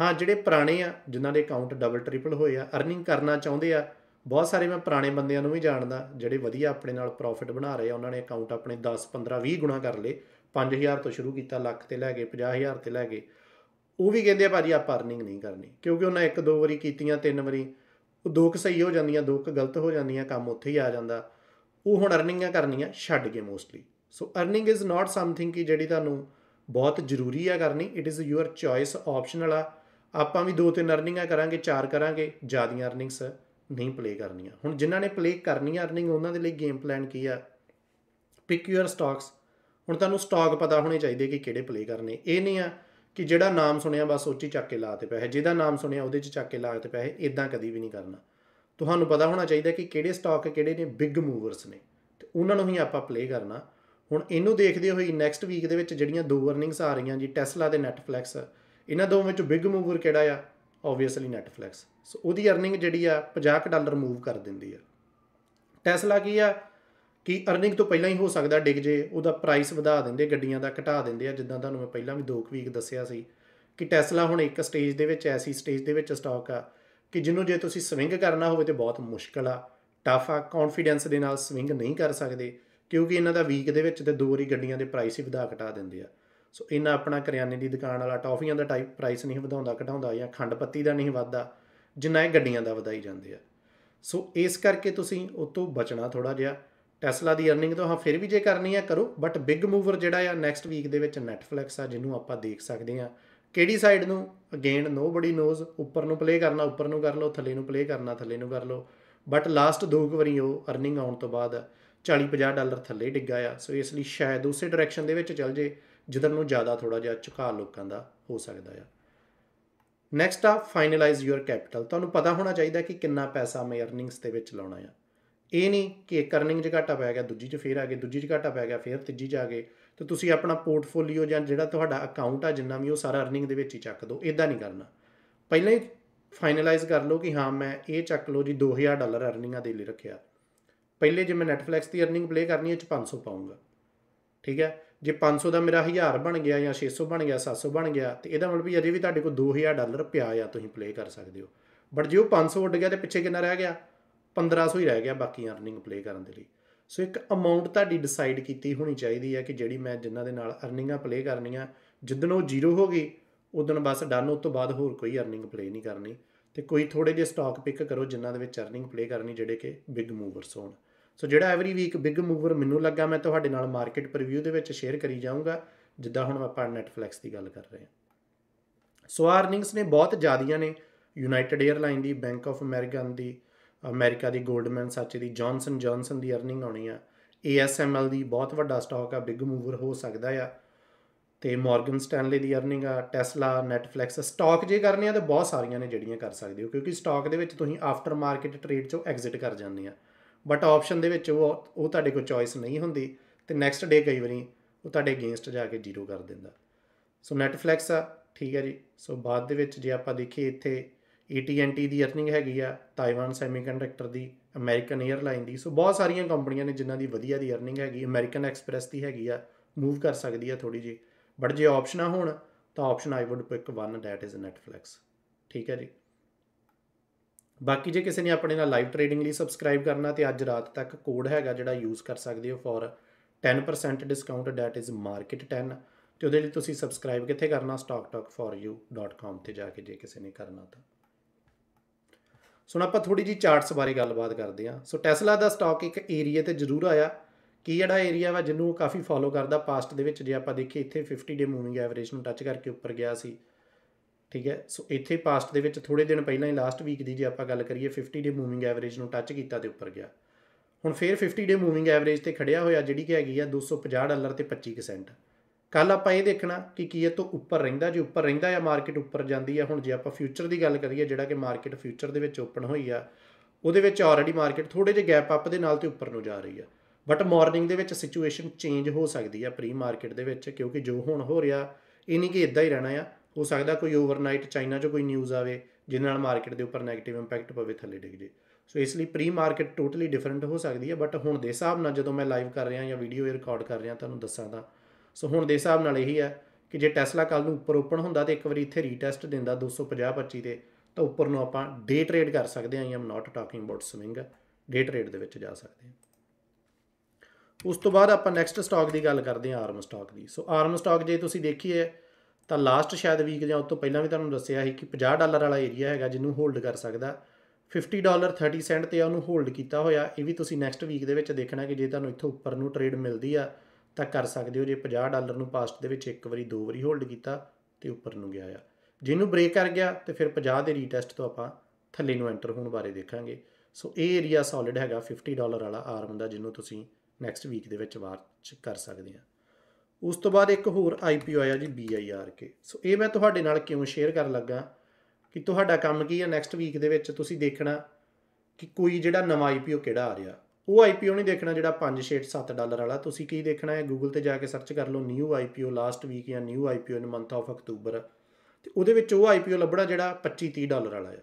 ਹਾਂ ਜਿਹੜੇ ਪੁਰਾਣੇ ਆ ਜਿਨ੍ਹਾਂ ਦੇ ਅਕਾਊਂਟ ਡਬਲ ਟ੍ਰਿਪਲ ਹੋਏ ਆ ਅਰਨਿੰਗ ਕਰਨਾ ਚਾਹੁੰਦੇ ਆ ਬਹੁਤ ਸਾਰੇ ਮੈਂ ਪੁਰਾਣੇ ਬੰਦਿਆਂ ਨੂੰ ਵੀ ਜਾਣਦਾ ਜਿਹੜੇ ਵਧੀਆ ਆਪਣੇ ਨਾਲ ਪ੍ਰੋਫਿਟ ਬਣਾ ਰਹੇ ਆ ਉਹਨਾਂ ਨੇ ਅਕਾਊਂਟ ਆਪਣੇ 10 15 20 ਗੁਣਾ ਕਰ ਲਏ 5000 ਤੋਂ ਸ਼ੁਰੂ ਕੀਤਾ ਲੱਖ ਤੇ ਲੈ ਗਏ 50000 ਤੇ ਲੈ ਗਏ ਉਹ ਵੀ ਕਹਿੰਦੇ ਆ ਭਾਜੀ ਆਪਾਂ ਅਰਨਿੰਗ ਨਹੀਂ ਕਰਨੀ ਕਿਉਂਕਿ ਉਹਨਾਂ ਇੱਕ ਦੋ ਵਾਰੀ ਕੀਤੀਆਂ ਤਿੰਨ ਵਾਰੀ ਉਹ ਦੋ ਕੁ ਸਹੀ ਹੋ ਜਾਂਦੀਆਂ ਦੋ ਕੁ ਗਲਤ ਹੋ ਜਾਂਦੀਆਂ ਕੰਮ ਉੱਥੇ ਹੀ ਆ ਜਾਂਦਾ ਉਹ ਹੁਣ ਅਰਨਿੰਗਾਂ ਕਰਨੀਆਂ ਛੱਡ ਗਏ mostly so earning is not something ਕਿ ਜਿਹੜੀ ਤੁਹਾਨੂੰ ਬਹੁਤ ਜ਼ਰੂਰੀ ਆ ਕਰਨੀ it is your choice optional ਆ ਆਪਾਂ ਵੀ ਦੋ ਤਿੰਨ ਅਰਨਿੰਗਾਂ ਕਰਾਂਗੇ ਚਾਰ ਕਰਾਂਗੇ ਜਿਆਦੀਆਂ ਅਰਨਿੰਗਸ ਨਹੀਂ ਪਲੇ ਕਰਨੀਆਂ ਹੁਣ ਜਿਨ੍ਹਾਂ ਨੇ ਪਲੇ ਕਰਨੀਆਂ ਅਰਨਿੰਗ ਉਹਨਾਂ ਦੇ ਲਈ ਗੇਮ ਪਲਾਨ ਕੀ ਆ ਪਿਕ ਯੂਅਰ ਸਟਾਕਸ ਹੁਣ ਤੁਹਾਨੂੰ ਸਟਾਕ ਪਤਾ ਹੋਣੇ ਚਾਹੀਦੇ ਕਿ ਕਿਹੜੇ ਪਲੇ ਕਰਨੇ ਇਹ ਨਹੀਂ ਆ ਕਿ ਜਿਹੜਾ ਨਾਮ ਸੁਣਿਆ ਬਸ ਉੱਚੀ ਚੱਕ ਕੇ ਲਾਤੇ ਪਏ ਹੈ ਜਿਹਦਾ ਨਾਮ ਸੁਣਿਆ ਉਹਦੇ 'ਚ ਚੱਕ ਕੇ ਲਾਤੇ ਪਏ ਇਦਾਂ ਕਦੀ ਵੀ ਨਹੀਂ ਕਰਨਾ ਤੁਹਾਨੂੰ ਪਤਾ ਹੋਣਾ ਚਾਹੀਦਾ ਕਿ ਕਿਹੜੇ ਸਟਾਕ ਕਿਹੜੇ ਨੇ ਬਿਗ ਮੂਵਰਸ ਨੇ ਤੇ ਉਹਨਾਂ ਨੂੰ ਹੀ ਆਪਾਂ ਪਲੇ ਕਰਨਾ ਹੁਣ ਇਹਨੂੰ ਦੇਖਦੇ ਹੋਏ ਨੈਕਸਟ ਵੀਕ ਦੇ ਵਿੱਚ ਜਿਹੜੀਆਂ ਦੋ ਅਰਨਿੰਗਸ ਆ ਰਹੀਆਂ ਜੀ ਟੈਸਲਾ ਤੇ ਨੈਟਫਲਿਕਸ ਇਹਨਾਂ ਦੋਵਾਂ ਵਿੱਚੋਂ ਬਿਗ ਮੂਵਰ ਕਿਹੜਾ ਆ ਆਬਵੀਅਸਲੀ ਨੈਟਫਲਿਕਸ ਸੋ ਉਹਦੀ ਅਰਨਿੰਗ ਜਿਹੜੀ ਆ 50 ਡਾਲਰ ਮੂਵ ਕਰ ਦਿੰਦੀ ਆ ਟੈਸਲਾ ਕੀ ਆ ਕਿ ਅਰਨਿੰਗ ਤੋਂ ਪਹਿਲਾਂ ਹੀ ਹੋ ਸਕਦਾ ਡਿੱਗ ਜੇ ਉਹਦਾ ਪ੍ਰਾਈਸ ਵਧਾ ਦਿੰਦੇ ਗੱਡੀਆਂ ਦਾ ਘਟਾ ਦਿੰਦੇ ਆ ਜਿੱਦਾਂ ਤੁਹਾਨੂੰ ਮੈਂ ਪਹਿਲਾਂ ਵੀ ਦੋਕ ਵੀਕ ਦੱਸਿਆ ਸੀ ਕਿ ਟੈਸਲਾ ਹੁਣ ਇੱਕ ਸਟੇਜ ਦੇ ਵਿੱਚ ਐਸੀ ਸਟੇਜ ਦੇ ਵਿੱਚ ਸਟਾਕ ਆ ਕਿ ਜਿੰਨੂੰ ਜੇ ਤੁਸੀਂ ਸਵਿੰਗ ਕਰਨਾ ਹੋਵੇ ਤੇ ਬਹੁਤ ਮੁਸ਼ਕਲ ਆ ਟਫ ਆ ਕੌਨਫੀਡੈਂਸ ਦੇ ਨਾਲ ਸਵਿੰਗ ਨਹੀਂ ਕਰ ਸਕਦੇ ਕਿਉਂਕਿ ਇਹਨਾਂ ਦਾ ਵੀਕ ਦੇ ਵਿੱਚ ਤੇ ਦੋ ਵਾਰੀ ਗੱਡੀਆਂ ਦੇ ਪ੍ਰਾਈਸ ਹੀ ਵਧਾ ਘਟਾ ਦਿੰਦੇ ਆ ਸੋ ਇਹਨਾਂ ਆਪਣਾ ਕਰਿਆਨੇ ਦੀ ਦੁਕਾਨ ਵਾਲਾ ਟੌਫੀਆਂ ਦਾ ਟਾਈਪ ਪ੍ਰਾਈਸ ਨਹੀਂ ਵਧਾਉਂਦਾ ਘਟਾਉਂਦਾ ਜਾਂ ਖੰਡ ਪੱਤੀ ਦਾ ਨਹੀਂ ਵਧਦਾ ਜਿੰਨਾ ਇਹ ਗੱਡੀਆਂ ਦਾ ਵਧਾਈ ਜਾਂਦੇ ਆ ਸੋ ਇਸ ਕਰਕੇ ਤੁਸੀਂ ਉਤੋਂ ਬਚਣਾ ਥੋੜਾ ਜਿਹਾ ਟੈਸਲਾ ਦੀ ਅਰਨਿੰਗ ਤਾਂ ਹਾਂ ਫਿਰ ਵੀ ਜੇ ਕਰਨੀ ਆ ਕਰੋ ਬਟ ਬਿਗ ਮੂਵਰ ਜਿਹੜਾ ਆ ਨੈਕਸਟ ਵੀਕ ਦੇ ਵਿੱਚ ਨੈਟਫਲਿਕਸ ਆ ਜਿਹਨੂੰ ਆਪਾਂ ਦੇਖ ਸਕਦੇ ਆ ਕਿਹੜੀ ਸਾਈਡ ਨੂੰ ਅਗੇਨ ਨੋਬਡੀ ਨੋਜ਼ ਉੱਪਰ ਨੂੰ ਪਲੇ ਕਰਨਾ ਉੱਪਰ ਨੂੰ ਕਰ ਲਓ ਥੱਲੇ ਨੂੰ ਪਲੇ ਕਰਨਾ ਥੱਲੇ ਨੂੰ ਕਰ ਲਓ ਬਟ ਲਾਸਟ ਦੋ ਵਾਰੀ ਉਹ ਅਰਨਿੰਗ ਆਉਣ ਤੋਂ ਬਾਅਦ 40-50 ਡਾਲਰ ਥੱਲੇ ਡਿੱਗਾ ਆ ਸੋ ਇਸ ਲਈ ਸ਼ਾਇਦ ਉਸੇ ਡਾਇਰੈਕਸ਼ਨ ਦੇ ਵਿੱਚ ਚੱਲ ਜੇ ਜਿੱਧਰ ਨੂੰ ਜ਼ਿਆਦਾ ਥੋੜਾ ਜਿਹਾ ਝੁਕਾ ਲੋਕਾਂ ਦਾ ਹੋ ਸਕਦਾ ਆ ਨੈਕਸਟ ਆ ਫਾਈਨਲਾਈਜ਼ ਯੂਅਰ ਕੈਪੀਟਲ ਤੁਹਾਨੂੰ ਪਤਾ ਹੋਣਾ ਚਾਹੀਦਾ ਕਿ ਕਿੰਨਾ ਪੈਸਾ ਮੈਂ ਅਰਨਿੰਗਸ ਦੇ ਵਿੱਚ ਲਾਉਣਾ ਆ ਇਹ ਨਹੀਂ ਕਿ ਇੱਕ ਅਰਨਿੰਗ 'ਚ ਘਾਟਾ ਪੈ ਗਿਆ ਦੂਜੀ 'ਚ ਫੇਰ ਆ ਗਿਆ ਦੂਜੀ 'ਚ ਘਾਟਾ ਪੈ ਗਿਆ ਫੇਰ ਤੀਜੀ 'ਚ ਆ ਗਏ ਤੇ ਤੁਸੀਂ ਆਪਣਾ ਪੋਰਟਫੋਲੀਓ ਜਾਂ ਜਿਹੜਾ ਤੁਹਾਡਾ ਅਕਾਊਂਟ ਆ ਜਿੰਨਾ ਵੀ ਉਹ ਸਾਰਾ ਅਰਨਿੰਗ ਦੇ ਵਿੱਚ ਹੀ ਚੱਕ ਦਿਓ ਇਦਾਂ ਨਹੀਂ ਕਰਨਾ ਪਹਿਲਾਂ ਹੀ ਫਾਈਨਲਾਈਜ਼ ਕਰ ਲਓ ਕਿ ਹਾਂ ਮੈਂ ਇਹ ਚੱਕ ਲਓ ਜੀ 2000 ਡਾਲਰ ਅਰਨਿੰਗਾਂ ਦੇ ਲਈ ਰੱਖਿਆ ਪਹਿਲੇ ਜੇ ਮੈਂ Netflix ਦੀ ਅਰਨਿੰਗ ਪਲੇ ਕਰਨੀ ਹੈ ਚ 500 ਪਾਉਂਗਾ ਠੀਕ ਹੈ ਜੇ 500 ਦਾ ਮੇਰਾ 1000 ਬਣ ਗਿਆ ਜਾਂ 600 ਬਣ ਗਿਆ 700 ਬਣ ਗਿਆ ਤੇ ਇਹਦਾ ਮਤਲਬ ਵੀ ਅਜੇ ਵੀ ਤੁਹਾਡੇ ਕੋਲ 2000 ਡਾਲਰ ਪਿਆ ਆ ਤੁਸੀਂ ਪਲੇ ਕਰ ਸਕਦੇ ਹੋ ਬਟ ਜੇ ਉਹ 500 ਉੱਡ ਗਿਆ ਤੇ ਪਿੱਛੇ ਕਿੰਨਾ ਰਹਿ ਗਿਆ 1500 ਹੀ ਰਹਿ ਗਿਆ ਬਾਕੀ ਅਰਨਿੰਗ ਪਲੇ ਕਰਨ ਦੇ ਲਈ ਸੋ ਇੱਕ ਅਮਾਉਂਟ ਤੁਹਾਡੀ ਡਿਸਾਈਡ ਕੀਤੀ ਹੋਣੀ ਚਾਹੀਦੀ ਹੈ ਕਿ ਜਿਹੜੀ ਮੈਂ ਜਿਨ੍ਹਾਂ ਦੇ ਨਾਲ ਅਰਨਿੰਗਾਂ ਪਲੇ ਕਰਨੀਆਂ ਜਿੱਦਣ ਉਹ ਜ਼ੀਰੋ ਹੋ ਗਈ ਉਦੋਂ ਬਸ ਡਨ ਉਸ ਤੋਂ ਬਾਅਦ ਹੋਰ ਕੋਈ ਅਰਨਿੰਗ ਪਲੇ ਨਹੀਂ ਕਰਨੀ ਤੇ ਕੋਈ ਥੋੜੇ ਜਿਹੇ ਸਟਾਕ ਪਿਕ ਕਰੋ ਜਿਨ੍ਹਾਂ ਦੇ ਵਿੱਚ ਅਰਨਿੰਗ ਪਲੇ ਕਰਨੀ ਜਿਹੜੇ ਕਿ ਬਿਗ ਮੂਵਰਸ ਹੋਣ ਸੋ ਜਿਹੜਾ ਐਵਰੀ ਵੀਕ ਬਿਗ ਮੂਵਰ ਮੈਨੂੰ ਲੱਗਾ ਮੈਂ ਤੁਹਾਡੇ ਨਾਲ ਮਾਰਕੀਟ ਪ੍ਰੀਵਿਊ ਦੇ ਵਿੱਚ ਸ਼ੇਅਰ ਕਰੀ ਜਾਊਂਗਾ ਜਿੱਦਾਂ ਹੁਣ ਆਪਾਂ ਨੈਟਫਲਿਕਸ ਦੀ ਗੱਲ ਕਰ ਰਹੇ ਹਾਂ ਸੋ ਅਰਨਿੰਗਸ ਨੇ ਬਹੁਤ ਜ਼ਿਆਦੀਆਂ ਨੇ ਯੂਨਾਈਟਿਡ 에ਅਰਲਾਈਨ ਦੀ ਬੈਂਕ ਆਫ ਅਮਰੀਕਨ ਦੀ ਅਮਰੀਕਾ ਦੀ ਗੋਲਡਮੈਨ ਸੱਚ ਦੀ ਜான்ਸਨ ਜੌਨਸਨ ਦੀ ਅਰਨਿੰਗ ਆਉਣੀ ਆ ASML ਦੀ ਬਹੁਤ ਵੱਡਾ ਸਟਾਕ ਆ ਬਿਗ ਮੂਵਰ ਹੋ ਸਕਦਾ ਆ ਤੇ ਮਾਰਗਨ ਸਟੈਨਲੀ ਦੀ ਅਰਨਿੰਗ ਆ ਟੈਸਲਾ ਨੈਟਫਲਿਕਸ ਸਟਾਕ ਜੇ ਕਰਨੇ ਆ ਤਾਂ ਬਹੁਤ ਸਾਰੀਆਂ ਨੇ ਜਿਹੜੀਆਂ ਕਰ ਸਕਦੇ ਹੋ ਕਿਉਂਕਿ ਸਟਾਕ ਦੇ ਵਿੱਚ ਤੁਸੀਂ ਆਫਟਰ ਮਾਰਕੀਟ ਟ੍ਰੇਡ ਚੋਂ ਐਗਜ਼ਿਟ ਕਰ ਜਾਂਦੇ ਆ ਬਟ ਆਪਸ਼ਨ ਦੇ ਵਿੱਚ ਉਹ ਉਹ ਤੁਹਾਡੇ ਕੋਲ ਚੋਇਸ ਨਹੀਂ ਹੁੰਦੀ ਤੇ ਨੈਕਸਟ ਡੇ ਕਈ ਵਾਰੀ ਉਹ ਤੁਹਾਡੇ ਅਗੇਂਸਟ ਜਾ ਕੇ ਜ਼ੀਰੋ ਕਰ ਦਿੰਦਾ ਸੋ ਨੈਟਫਲਿਕਸ ਆ ਠੀਕ ਹੈ ਜੀ ਸੋ ਬਾਅਦ ਦੇ ਵਿੱਚ ਜੇ ਆਪਾਂ ਦੇਖੀਏ ਇੱਥੇ AT&T ਦੀ ਅਰਨਿੰਗ ਹੈਗੀ ਆ ਤਾਈਵਾਨ ਸੈਮੀਕੰਡਕਟਰ ਦੀ ਅਮਰੀਕਨ 에ਅਰਲਾਈਨ ਦੀ ਸੋ ਬਹੁਤ ਸਾਰੀਆਂ ਕੰਪਨੀਆਂ ਨੇ ਜਿਨ੍ਹਾਂ ਦੀ ਵਧੀਆ ਦੀ ਅਰਨਿੰਗ ਹੈਗੀ ਅਮਰੀਕਨ ਐਕਸਪ੍ਰੈਸ ਦੀ ਹੈਗੀ ਆ ਮੂਵ ਕਰ ਸਕਦੀ ਆ ਥੋੜੀ ਜੀ ਬਟ ਜੇ ਆਪਸ਼ਨਾਂ ਹੋਣ ਤਾਂ option I would pick 1 that is Netflix ਠੀਕ ਹੈ ਜੀ ਬਾਕੀ ਜੇ ਕਿਸੇ ਨੇ ਆਪਣੇ ਨਾਲ ਲਾਈਵ ਟ੍ਰੇਡਿੰਗ ਲਈ ਸਬਸਕ੍ਰਾਈਬ ਕਰਨਾ ਤੇ ਅੱਜ ਰਾਤ ਤੱਕ ਕੋਡ ਹੈਗਾ ਜਿਹੜਾ ਯੂਜ਼ ਕਰ ਸਕਦੇ ਹੋ for 10% discount that is market 10 ਤੇ ਉਹਦੇ ਲਈ ਤੁਸੀਂ ਸਬਸਕ੍ਰਾਈਬ ਕਿੱਥੇ ਕਰਨਾ stocktalkforyou.com ਤੇ ਜਾ ਕੇ ਜੇ ਕਿਸੇ ਨੇ ਕਰਨਾ ਤਾਂ ਸੋ ਆਪਾਂ ਥੋੜੀ ਜੀ ਚਾਰਟਸ ਬਾਰੇ ਗੱਲਬਾਤ ਕਰਦੇ ਆ ਸੋ ਟੈਸਲਾ ਦਾ ਸਟਾਕ ਇੱਕ ਏਰੀਆ ਤੇ ਜ਼ਰੂਰ ਆਇਆ ਕੀ ਜਿਹੜਾ ਏਰੀਆ ਵਾ ਜਿਹਨੂੰ ਕਾਫੀ ਫਾਲੋ ਕਰਦਾ ਪਾਸਟ ਦੇ ਵਿੱਚ ਜੇ ਆਪਾਂ ਦੇਖੀਏ ਇੱਥੇ 50 ਡੇ ਮੂਵਿੰਗ ਐਵਰੇਜ ਨੂੰ ਟੱਚ ਕਰਕੇ ਉੱਪਰ ਗਿਆ ਸੀ ਠੀਕ ਹੈ ਸੋ ਇੱਥੇ ਪਾਸਟ ਦੇ ਵਿੱਚ ਥੋੜੇ ਦਿਨ ਪਹਿਲਾਂ ਹੀ ਲਾਸਟ ਵੀਕ ਦੀ ਜੇ ਆਪਾਂ ਗੱਲ ਕਰੀਏ 50 ਡੇ ਮੂਵਿੰਗ ਐਵਰੇਜ ਨੂੰ ਟੱਚ ਕੀਤਾ ਤੇ ਉੱਪਰ ਗਿਆ ਹੁਣ ਫੇਰ 50 ਡੇ ਮੂਵਿੰਗ ਐਵਰੇਜ ਤੇ ਖੜਿਆ ਹੋਇਆ ਜਿਹੜੀ ਕਿ ਹੈਗੀ ਆ 250 ਡਾਲਰ ਤੇ 25% ਸੈਂਟ ਕੱਲ ਆਪਾਂ ਇਹ ਦੇਖਣਾ ਕਿ ਕੀ ਇਹ ਤੋਂ ਉੱਪਰ ਰਹਿੰਦਾ ਜੇ ਉੱਪਰ ਰਹਿੰਦਾ ਜਾਂ ਮਾਰਕੀਟ ਉੱਪਰ ਜਾਂਦੀ ਹੈ ਹੁਣ ਜੇ ਆਪਾਂ ਫਿਊਚਰ ਦੀ ਗੱਲ ਕਰੀਏ ਜਿਹੜਾ ਕਿ ਮਾਰਕੀਟ ਫਿਊਚਰ ਦੇ ਵਿੱਚ ਓਪਨ ਹੋਈ ਆ ਉਹਦੇ ਵਿੱਚ ਆਲਰੇਡੀ ਮਾਰਕੀਟ ਥੋੜੇ ਜਿਹਾ ਗੈਪ ਅਪ ਦੇ ਨਾਲ ਤੇ ਉੱਪਰ ਨੂੰ ਜਾ ਰਹੀ ਆ ਬਟ ਮਾਰਨਿੰਗ ਦੇ ਵਿੱਚ ਸਿਚੁਏਸ਼ਨ ਚੇਂਜ ਹੋ ਸਕਦੀ ਆ ਪ੍ਰੀ ਮਾਰਕੀਟ ਦੇ ਵਿੱਚ ਕਿਉਂਕਿ ਜੋ ਹੁਣ ਹੋ ਰਿਹਾ ਇਹ ਨਹੀਂ ਕਿ ਇਦਾਂ ਹੀ ਰਹਿਣਾ ਆ ਹੋ ਸਕਦਾ ਕੋਈ ਓਵਰਨਾਈਟ ਚਾਈਨਾ 'ਚ ਕੋਈ ਨਿਊਜ਼ ਆਵੇ ਜਿਸ ਨਾਲ ਮਾਰਕੀਟ ਦੇ ਉੱਪਰ 네ਗੇਟਿਵ ਇੰਪੈਕਟ ਪਵੇ ਥੱਲੇ ਡਿੱਗ ਜੇ ਸੋ ਇਸ ਲਈ ਪ੍ਰੀ ਮਾਰਕੀਟ ਟੋਟਲੀ ਡਿਫਰੈਂਟ ਹੋ ਸਕਦੀ ਆ ਬਟ ਹੁਣ ਦੇ ਹਿਸਾਬ ਨਾਲ ਜਦੋਂ ਮੈਂ ਲਾਈਵ ਕਰ ਰਿਹਾ ਜਾਂ ਵੀਡੀਓ ਰਿਕਾਰਡ ਕਰ ਰਿਹਾ ਤੁਹਾਨੂੰ ਦੱਸਾਂ ਤਾਂ ਸੋ ਹੁਣ ਦੇ ਹਿਸਾਬ ਨਾਲ ਇਹੀ ਹੈ ਕਿ ਜੇ ਟੈਸਲਾ ਕੱਲ ਨੂੰ ਉੱਪਰ ਓਪਨ ਹੁੰਦਾ ਤੇ ਇੱਕ ਵਾਰੀ ਇੱਥੇ ਰੀਟੈਸਟ ਦਿੰਦਾ 250 25 ਤੇ ਤਾਂ ਉੱਪਰ ਨੂੰ ਆਪਾਂ ਡੇ ਟ੍ਰੇਡ ਕਰ ਸਕਦੇ ਹਾਂ I'm not talking about swing day trade ਦੇ ਵਿੱਚ ਜਾ ਸਕਦੇ ਹਾਂ ਉਸ ਤੋਂ ਬਾਅਦ ਆਪਾਂ ਨੈਕਸਟ ਸਟਾਕ ਦੀ ਗੱਲ ਕਰਦੇ ਹਾਂ ਆਰਮ ਸਟਾਕ ਦੀ ਸੋ ਆਰਮ ਸਟਾਕ ਜੇ ਤੁਸੀਂ ਦੇਖੀਏ ਤਾਂ ਲਾਸਟ ਸ਼ਾਇਦ ਵੀਕ ਜਾਂ ਉਸ ਤੋਂ ਪਹਿਲਾਂ ਵੀ ਤੁਹਾਨੂੰ ਦੱਸਿਆ ਸੀ ਕਿ 50 ਡਾਲਰ ਵਾਲਾ ਏਰੀਆ ਹੈਗਾ ਜਿਹਨੂੰ ਹੋਲਡ ਕਰ ਸਕਦਾ 50 ਡਾਲਰ 30 ਸੈਂਟ ਤੇ ਉਹਨੂੰ ਹੋਲਡ ਕੀਤਾ ਹੋਇਆ ਇਹ ਵੀ ਤੁਸੀਂ ਨੈਕਸਟ ਵੀਕ ਦੇ ਵਿੱਚ ਦੇਖਣਾ ਕਿ ਜੇ ਤੁਹਾਨੂੰ ਇੱਥੋਂ ਉੱਪਰ ਨੂੰ ਟ੍ਰੇਡ ਮਿਲਦੀ ਆ ਤਾਂ ਕਰ ਸਕਦੇ ਹੋ ਜੇ 50 ਡਾਲਰ ਨੂੰ ਪਾਸਟ ਦੇ ਵਿੱਚ ਇੱਕ ਵਾਰੀ ਦੋ ਵਾਰੀ ਹੋਲਡ ਕੀਤਾ ਤੇ ਉੱਪਰ ਨੂੰ ਗਿਆ ਆ ਜਿਹਨੂੰ ਬ੍ਰੇਕ ਕਰ ਗਿਆ ਤੇ ਫਿਰ 50 ਦੇ ਰੀਟੈਸਟ ਤੋਂ ਆਪਾਂ ਥੱਲੇ ਨੂੰ ਐਂਟਰ ਹੋਣ ਬਾਰੇ ਦੇਖਾਂਗੇ ਸੋ ਇਹ ਏਰੀਆ ਸੋਲਿਡ ਹੈਗਾ 50 ਡਾਲਰ ਵਾਲਾ ਆਰਮ ਦਾ ਜਿਹਨੂੰ ਤੁਸੀਂ ਨੈਕਸਟ ਵੀਕ ਦੇ ਵਿੱਚ ਵਾਚ ਕਰ ਸਕਦੇ ਆ ਉਸ ਤੋਂ ਬਾਅਦ ਇੱਕ ਹੋਰ ਆਈਪੀਓ ਆਇਆ ਜੀ BIRK ਸੋ ਇਹ ਮੈਂ ਤੁਹਾਡੇ ਨਾਲ ਕਿਉਂ ਸ਼ੇਅਰ ਕਰਨ ਲੱਗਾ ਕਿ ਤੁਹਾਡਾ ਕੰਮ ਕੀ ਹੈ ਨੈਕਸਟ ਵੀਕ ਦੇ ਵਿੱਚ ਤੁਸੀਂ ਦੇਖਣਾ ਕਿ ਕੋਈ ਜਿਹੜਾ ਨਵਾਂ ਆਈਪੀਓ ਕਿਹੜਾ ਆ ਰਿਹਾ ਉਹ ਆਈਪੀਓ ਨਹੀਂ ਦੇਖਣਾ ਜਿਹੜਾ 5 6 7 ਡਾਲਰ ਵਾਲਾ ਤੁਸੀਂ ਕੀ ਦੇਖਣਾ ਹੈ ਗੂਗਲ ਤੇ ਜਾ ਕੇ ਸਰਚ ਕਰ ਲਓ ਨਿਊ ਆਈਪੀਓ ਲਾਸਟ ਵੀਕ ਜਾਂ new IPO in month of October ਤੇ ਉਹਦੇ ਵਿੱਚ ਉਹ ਆਈਪੀਓ ਲੱਭਣਾ ਜਿਹੜਾ 25 30 ਡਾਲਰ ਵਾਲਾ ਹੈ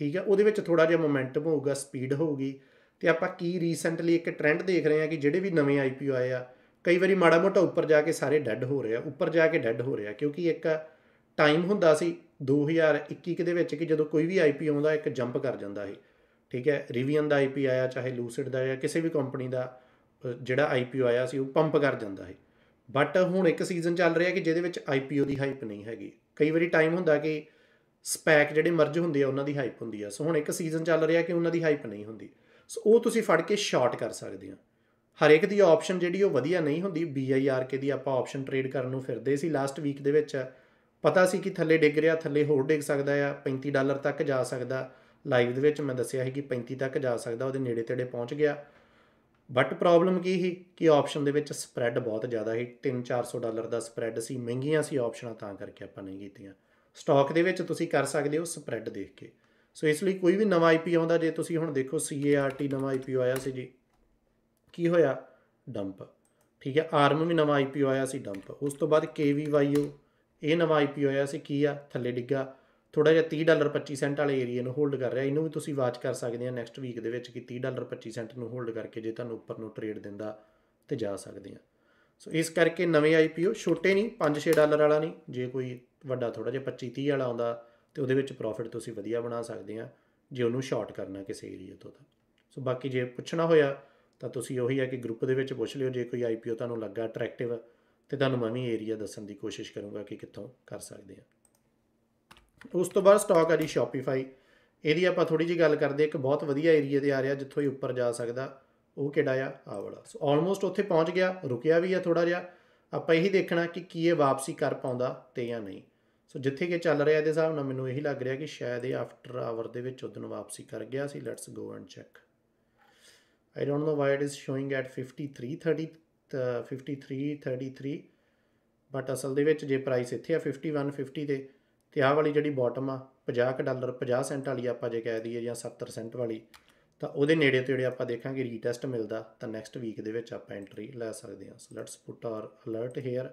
ਠੀਕ ਹੈ ਉਹਦੇ ਵਿੱਚ ਥੋੜਾ ਜਿਹਾ ਮੋਮੈਂਟਮ ਹੋਊਗਾ ਸਪੀਡ ਹੋਊਗੀ ਤੇ ਆਪਾਂ ਕੀ ਰੀਸੈਂਟਲੀ ਇੱਕ ਟ੍ਰੈਂਡ ਦੇਖ ਰਹੇ ਹਾਂ ਕਿ ਜਿਹੜੇ ਵੀ ਨਵੇਂ ਆਈਪੀਓ ਆਏ ਆ ਕਈ ਵਾਰੀ ਮਾੜਾ ਮੋਟਾ ਉੱਪਰ ਜਾ ਕੇ ਸਾਰੇ ਡੈੱਡ ਹੋ ਰਹੇ ਆ ਉੱਪਰ ਜਾ ਕੇ ਡੈੱਡ ਹੋ ਰਹੇ ਆ ਕਿਉਂਕਿ ਇੱਕ ਟਾਈਮ ਹੁੰਦਾ ਸੀ 2021 ਦੇ ਵਿੱਚ ਕਿ ਜਦੋਂ ਕੋਈ ਵੀ ਆਈਪੀਓ ਆਉਂਦਾ ਇੱਕ ਜੰਪ ਕਰ ਜਾਂਦਾ ਸੀ ਠੀਕ ਹੈ ਰਿਵੀਅਨ ਦਾ ਆਈਪੀ ਆਇਆ ਚਾਹੇ ਲੂਸਿਡ ਦਾ ਆਇਆ ਕਿਸੇ ਵੀ ਕੰਪਨੀ ਦਾ ਜਿਹੜਾ ਆਈਪੀਓ ਆਇਆ ਸੀ ਉਹ ਪੰਪ ਕਰ ਜਾਂਦਾ ਹੈ ਬਟ ਹੁਣ ਇੱਕ ਸੀਜ਼ਨ ਚੱਲ ਰਿਹਾ ਕਿ ਜਿਹਦੇ ਵਿੱਚ ਆਈਪੀਓ ਦੀ ਹਾਈਪ ਨਹੀਂ ਹੈਗੀ ਕਈ ਵਾਰੀ ਟਾਈਮ ਹੁੰਦਾ ਕਿ ਸਪੈਕ ਜਿਹੜੇ ਮਰਜ ਹੁੰਦੇ ਆ ਉਹਨਾਂ ਦੀ ਹਾਈਪ ਹੁੰਦੀ ਆ ਸੋ ਹੁਣ ਇੱਕ ਸੀਜ਼ਨ ਚੱਲ ਰਿਹਾ ਕਿ ਉਹਨਾਂ ਦੀ ਹਾਈਪ ਨਹੀਂ ਹੁੰਦੀ ਸੋ ਉਹ ਤੁਸੀਂ ਫੜ ਕੇ ਸ਼ਾਰਟ ਕਰ ਸਕਦੇ ਆ ਹਰ ਇੱਕ ਦੀ ਆਪਸ਼ਨ ਜਿਹੜੀ ਉਹ ਵਧੀਆ ਨਹੀਂ ਹੁੰਦੀ BIRK ਦੀ ਆਪਾਂ ਆਪਸ਼ਨ ਟ੍ਰੇਡ ਕਰਨ ਨੂੰ ਫਿਰਦੇ ਸੀ ਲਾਸਟ ਵੀਕ ਦੇ ਵਿੱਚ ਪਤਾ ਸੀ ਕਿ ਥੱਲੇ ਡਿੱਗ ਰਿਹਾ ਥੱਲੇ ਹੋਰ ਡਿੱਗ ਸਕਦਾ ਆ 35 ਡਾਲਰ ਤੱਕ ਜਾ ਸਕਦਾ ਲਾਈਵ ਦੇ ਵਿੱਚ ਮੈਂ ਦੱਸਿਆ ਸੀ ਕਿ 35 ਤੱਕ ਜਾ ਸਕਦਾ ਉਹਦੇ ਨੇੜੇ ਤੇੜੇ ਪਹੁੰਚ ਗਿਆ ਬਟ ਪ੍ਰੋਬਲਮ ਕੀ ਸੀ ਕਿ ਆਪਸ਼ਨ ਦੇ ਵਿੱਚ ਸਪਰੈਡ ਬਹੁਤ ਜ਼ਿਆਦਾ ਸੀ 3-400 ਡਾਲਰ ਦਾ ਸਪਰੈਡ ਸੀ ਮਹਿੰਗੀਆਂ ਸੀ ਆਪਸ਼ਨਾਂ ਤਾਂ ਕਰਕੇ ਆਪਾਂ ਨਹੀਂ ਕੀਤੀਆਂ ਸਟਾਕ ਦੇ ਵਿੱਚ ਤੁਸੀਂ ਕਰ ਸਕਦੇ ਹੋ ਸਪਰੈਡ ਦੇਖ ਕੇ ਸੋ ਇਸ ਲਈ ਕੋਈ ਵੀ ਨਵਾਂ ਆਈਪੀਓ ਆਉਂਦਾ ਜੇ ਤੁਸੀਂ ਹੁਣ ਦੇਖੋ ਸੀਏਆਰਟੀ ਨਵਾਂ ਆਈਪੀਓ ਆਇਆ ਸੀ ਜੀ ਕੀ ਹੋਇਆ ਡੰਪ ਠੀਕ ਹੈ ਆਰਮ ਵੀ ਨਵਾਂ ਆਈਪੀਓ ਆਇਆ ਸੀ ਡੰਪ ਉਸ ਤੋਂ ਬਾਅਦ ਕੇਵੀਵਾਈਓ ਇਹ ਨਵਾਂ ਆਈਪੀਓ ਆਇਆ ਸੀ ਕੀ ਆ ਥੱਲੇ ਡਿੱਗਾ ਥੋੜਾ ਜਿਹਾ 30 ਡਾਲਰ 25 ਸੈਂਟ ਵਾਲੇ ਏਰੀਆ ਨੂੰ ਹੋਲਡ ਕਰ ਰਿਹਾ ਇਹਨੂੰ ਵੀ ਤੁਸੀਂ ਵਾਚ ਕਰ ਸਕਦੇ ਆ ਨੈਕਸਟ ਵੀਕ ਦੇ ਵਿੱਚ ਕਿ 30 ਡਾਲਰ 25 ਸੈਂਟ ਨੂੰ ਹੋਲਡ ਕਰਕੇ ਜੇ ਤੁਹਾਨੂੰ ਉੱਪਰ ਨੂੰ ਟ੍ਰੇਡ ਦਿੰਦਾ ਤੇ ਜਾ ਸਕਦੇ ਆ ਸੋ ਇਸ ਕਰਕੇ ਨਵੇਂ ਆਈਪੀਓ ਛੋਟੇ ਨਹੀਂ 5-6 ਡਾਲਰ ਵਾਲਾ ਨਹੀਂ ਜੇ ਕੋਈ ਵੱਡਾ ਥੋੜਾ ਜਿਹਾ 25-30 ਵਾਲਾ ਆਉਂਦਾ ਤੇ ਉਹਦੇ ਵਿੱਚ ਪ੍ਰੋਫਿਟ ਤੁਸੀਂ ਵਧੀਆ ਬਣਾ ਸਕਦੇ ਆ ਜੇ ਉਹਨੂੰ ਸ਼ਾਰਟ ਕਰਨਾ ਕਿਸੇ ਏਰੀਆ ਤੋਂ ਤਾਂ ਸੋ ਬਾਕੀ ਜੇ ਪੁੱਛਣਾ ਹੋਇਆ ਤਾਂ ਤੁਸੀਂ ਉਹੀ ਆ ਕਿ ਗਰੁੱਪ ਦੇ ਵਿੱਚ ਪੁੱਛ ਲਿਓ ਜੇ ਕੋਈ ਆਈਪੀਓ ਤੁਹਾਨੂੰ ਲੱਗਾ ਅਟਰੈਕਟਿਵ ਤੇ ਤੁਹਾਨੂੰ ਮੈਂ ਵੀ ਏਰੀਆ ਦੱਸਣ ਦੀ ਕੋਸ਼ਿਸ਼ ਕਰੂੰਗਾ ਕਿ ਕਿੱਥੋਂ ਕਰ ਸਕਦੇ ਆ ਉਸ ਤੋਂ ਬਾਅਦ ਸਟਾਕ ਆ ਜੀ ਸ਼ਾਪੀਫਾਈ ਇਹਦੀ ਆਪਾਂ ਥੋੜੀ ਜੀ ਗੱਲ ਕਰਦੇ ਇੱਕ ਬਹੁਤ ਵਧੀਆ ਏਰੀਆ ਤੇ ਆ ਰਿਹਾ ਜਿੱਥੋਂ ਹੀ ਉੱਪਰ ਜਾ ਸਕਦਾ ਉਹ ਕਿਹੜਾ ਆ ਆ ਵਾਲਾ ਸੋ ਆਲਮੋਸਟ ਉੱਥੇ ਪਹੁੰਚ ਗਿਆ ਰੁਕਿਆ ਵੀ ਆ ਥੋੜਾ ਜਿਹਾ ਆਪਾਂ ਇਹੀ ਦੇਖਣਾ ਕਿ ਕੀ ਇਹ ਵਾਪਸੀ ਕਰ ਪਾਉਂਦਾ ਤੇ ਜਾਂ ਨਹੀਂ ਸੋ ਜਿੱਥੇ ਕਿ ਚੱਲ ਰਿਹਾ ਇਹਦੇ ਹਿਸਾਬ ਨਾਲ ਮੈਨੂੰ ਇਹੀ ਲੱਗ ਰਿਹਾ ਕਿ ਸ਼ਾਇਦ ਇਹ ਆਫਟਰ ਆਵਰ ਦੇ ਵਿੱਚ ਉਦੋਂ ਵਾਪਸੀ ਕਰ ਗਿਆ ਸੀ let's go and check I don't know why it is showing at 5330 5333 but ਅਸਲ ਦੇ ਵਿੱਚ ਜੇ ਪ੍ਰਾਈਸ ਇੱਥੇ ਆ 5150 ਦੇ ਤੇ ਆਹ ਵਾਲੀ ਜਿਹੜੀ ਬਾਟਮ ਆ 50 ਡਾਲਰ 50 ਸੈਂਟ ਵਾਲੀ ਆਪਾਂ ਜੇ ਕਹਿ ਦਈਏ ਜਾਂ 70 ਸੈਂਟ ਵਾਲੀ ਤਾਂ ਉਹਦੇ ਨੇੜੇ ਤੇੜੇ ਆਪਾਂ ਦੇਖਾਂਗੇ ਰੀਟੈਸਟ ਮਿਲਦਾ ਤਾਂ ਨੈਕਸਟ ਵੀਕ ਦੇ ਵਿੱਚ ਆਪਾਂ ਐਂਟਰੀ ਲੈ ਸਕਦੇ ਹਾਂ so let's put our alert here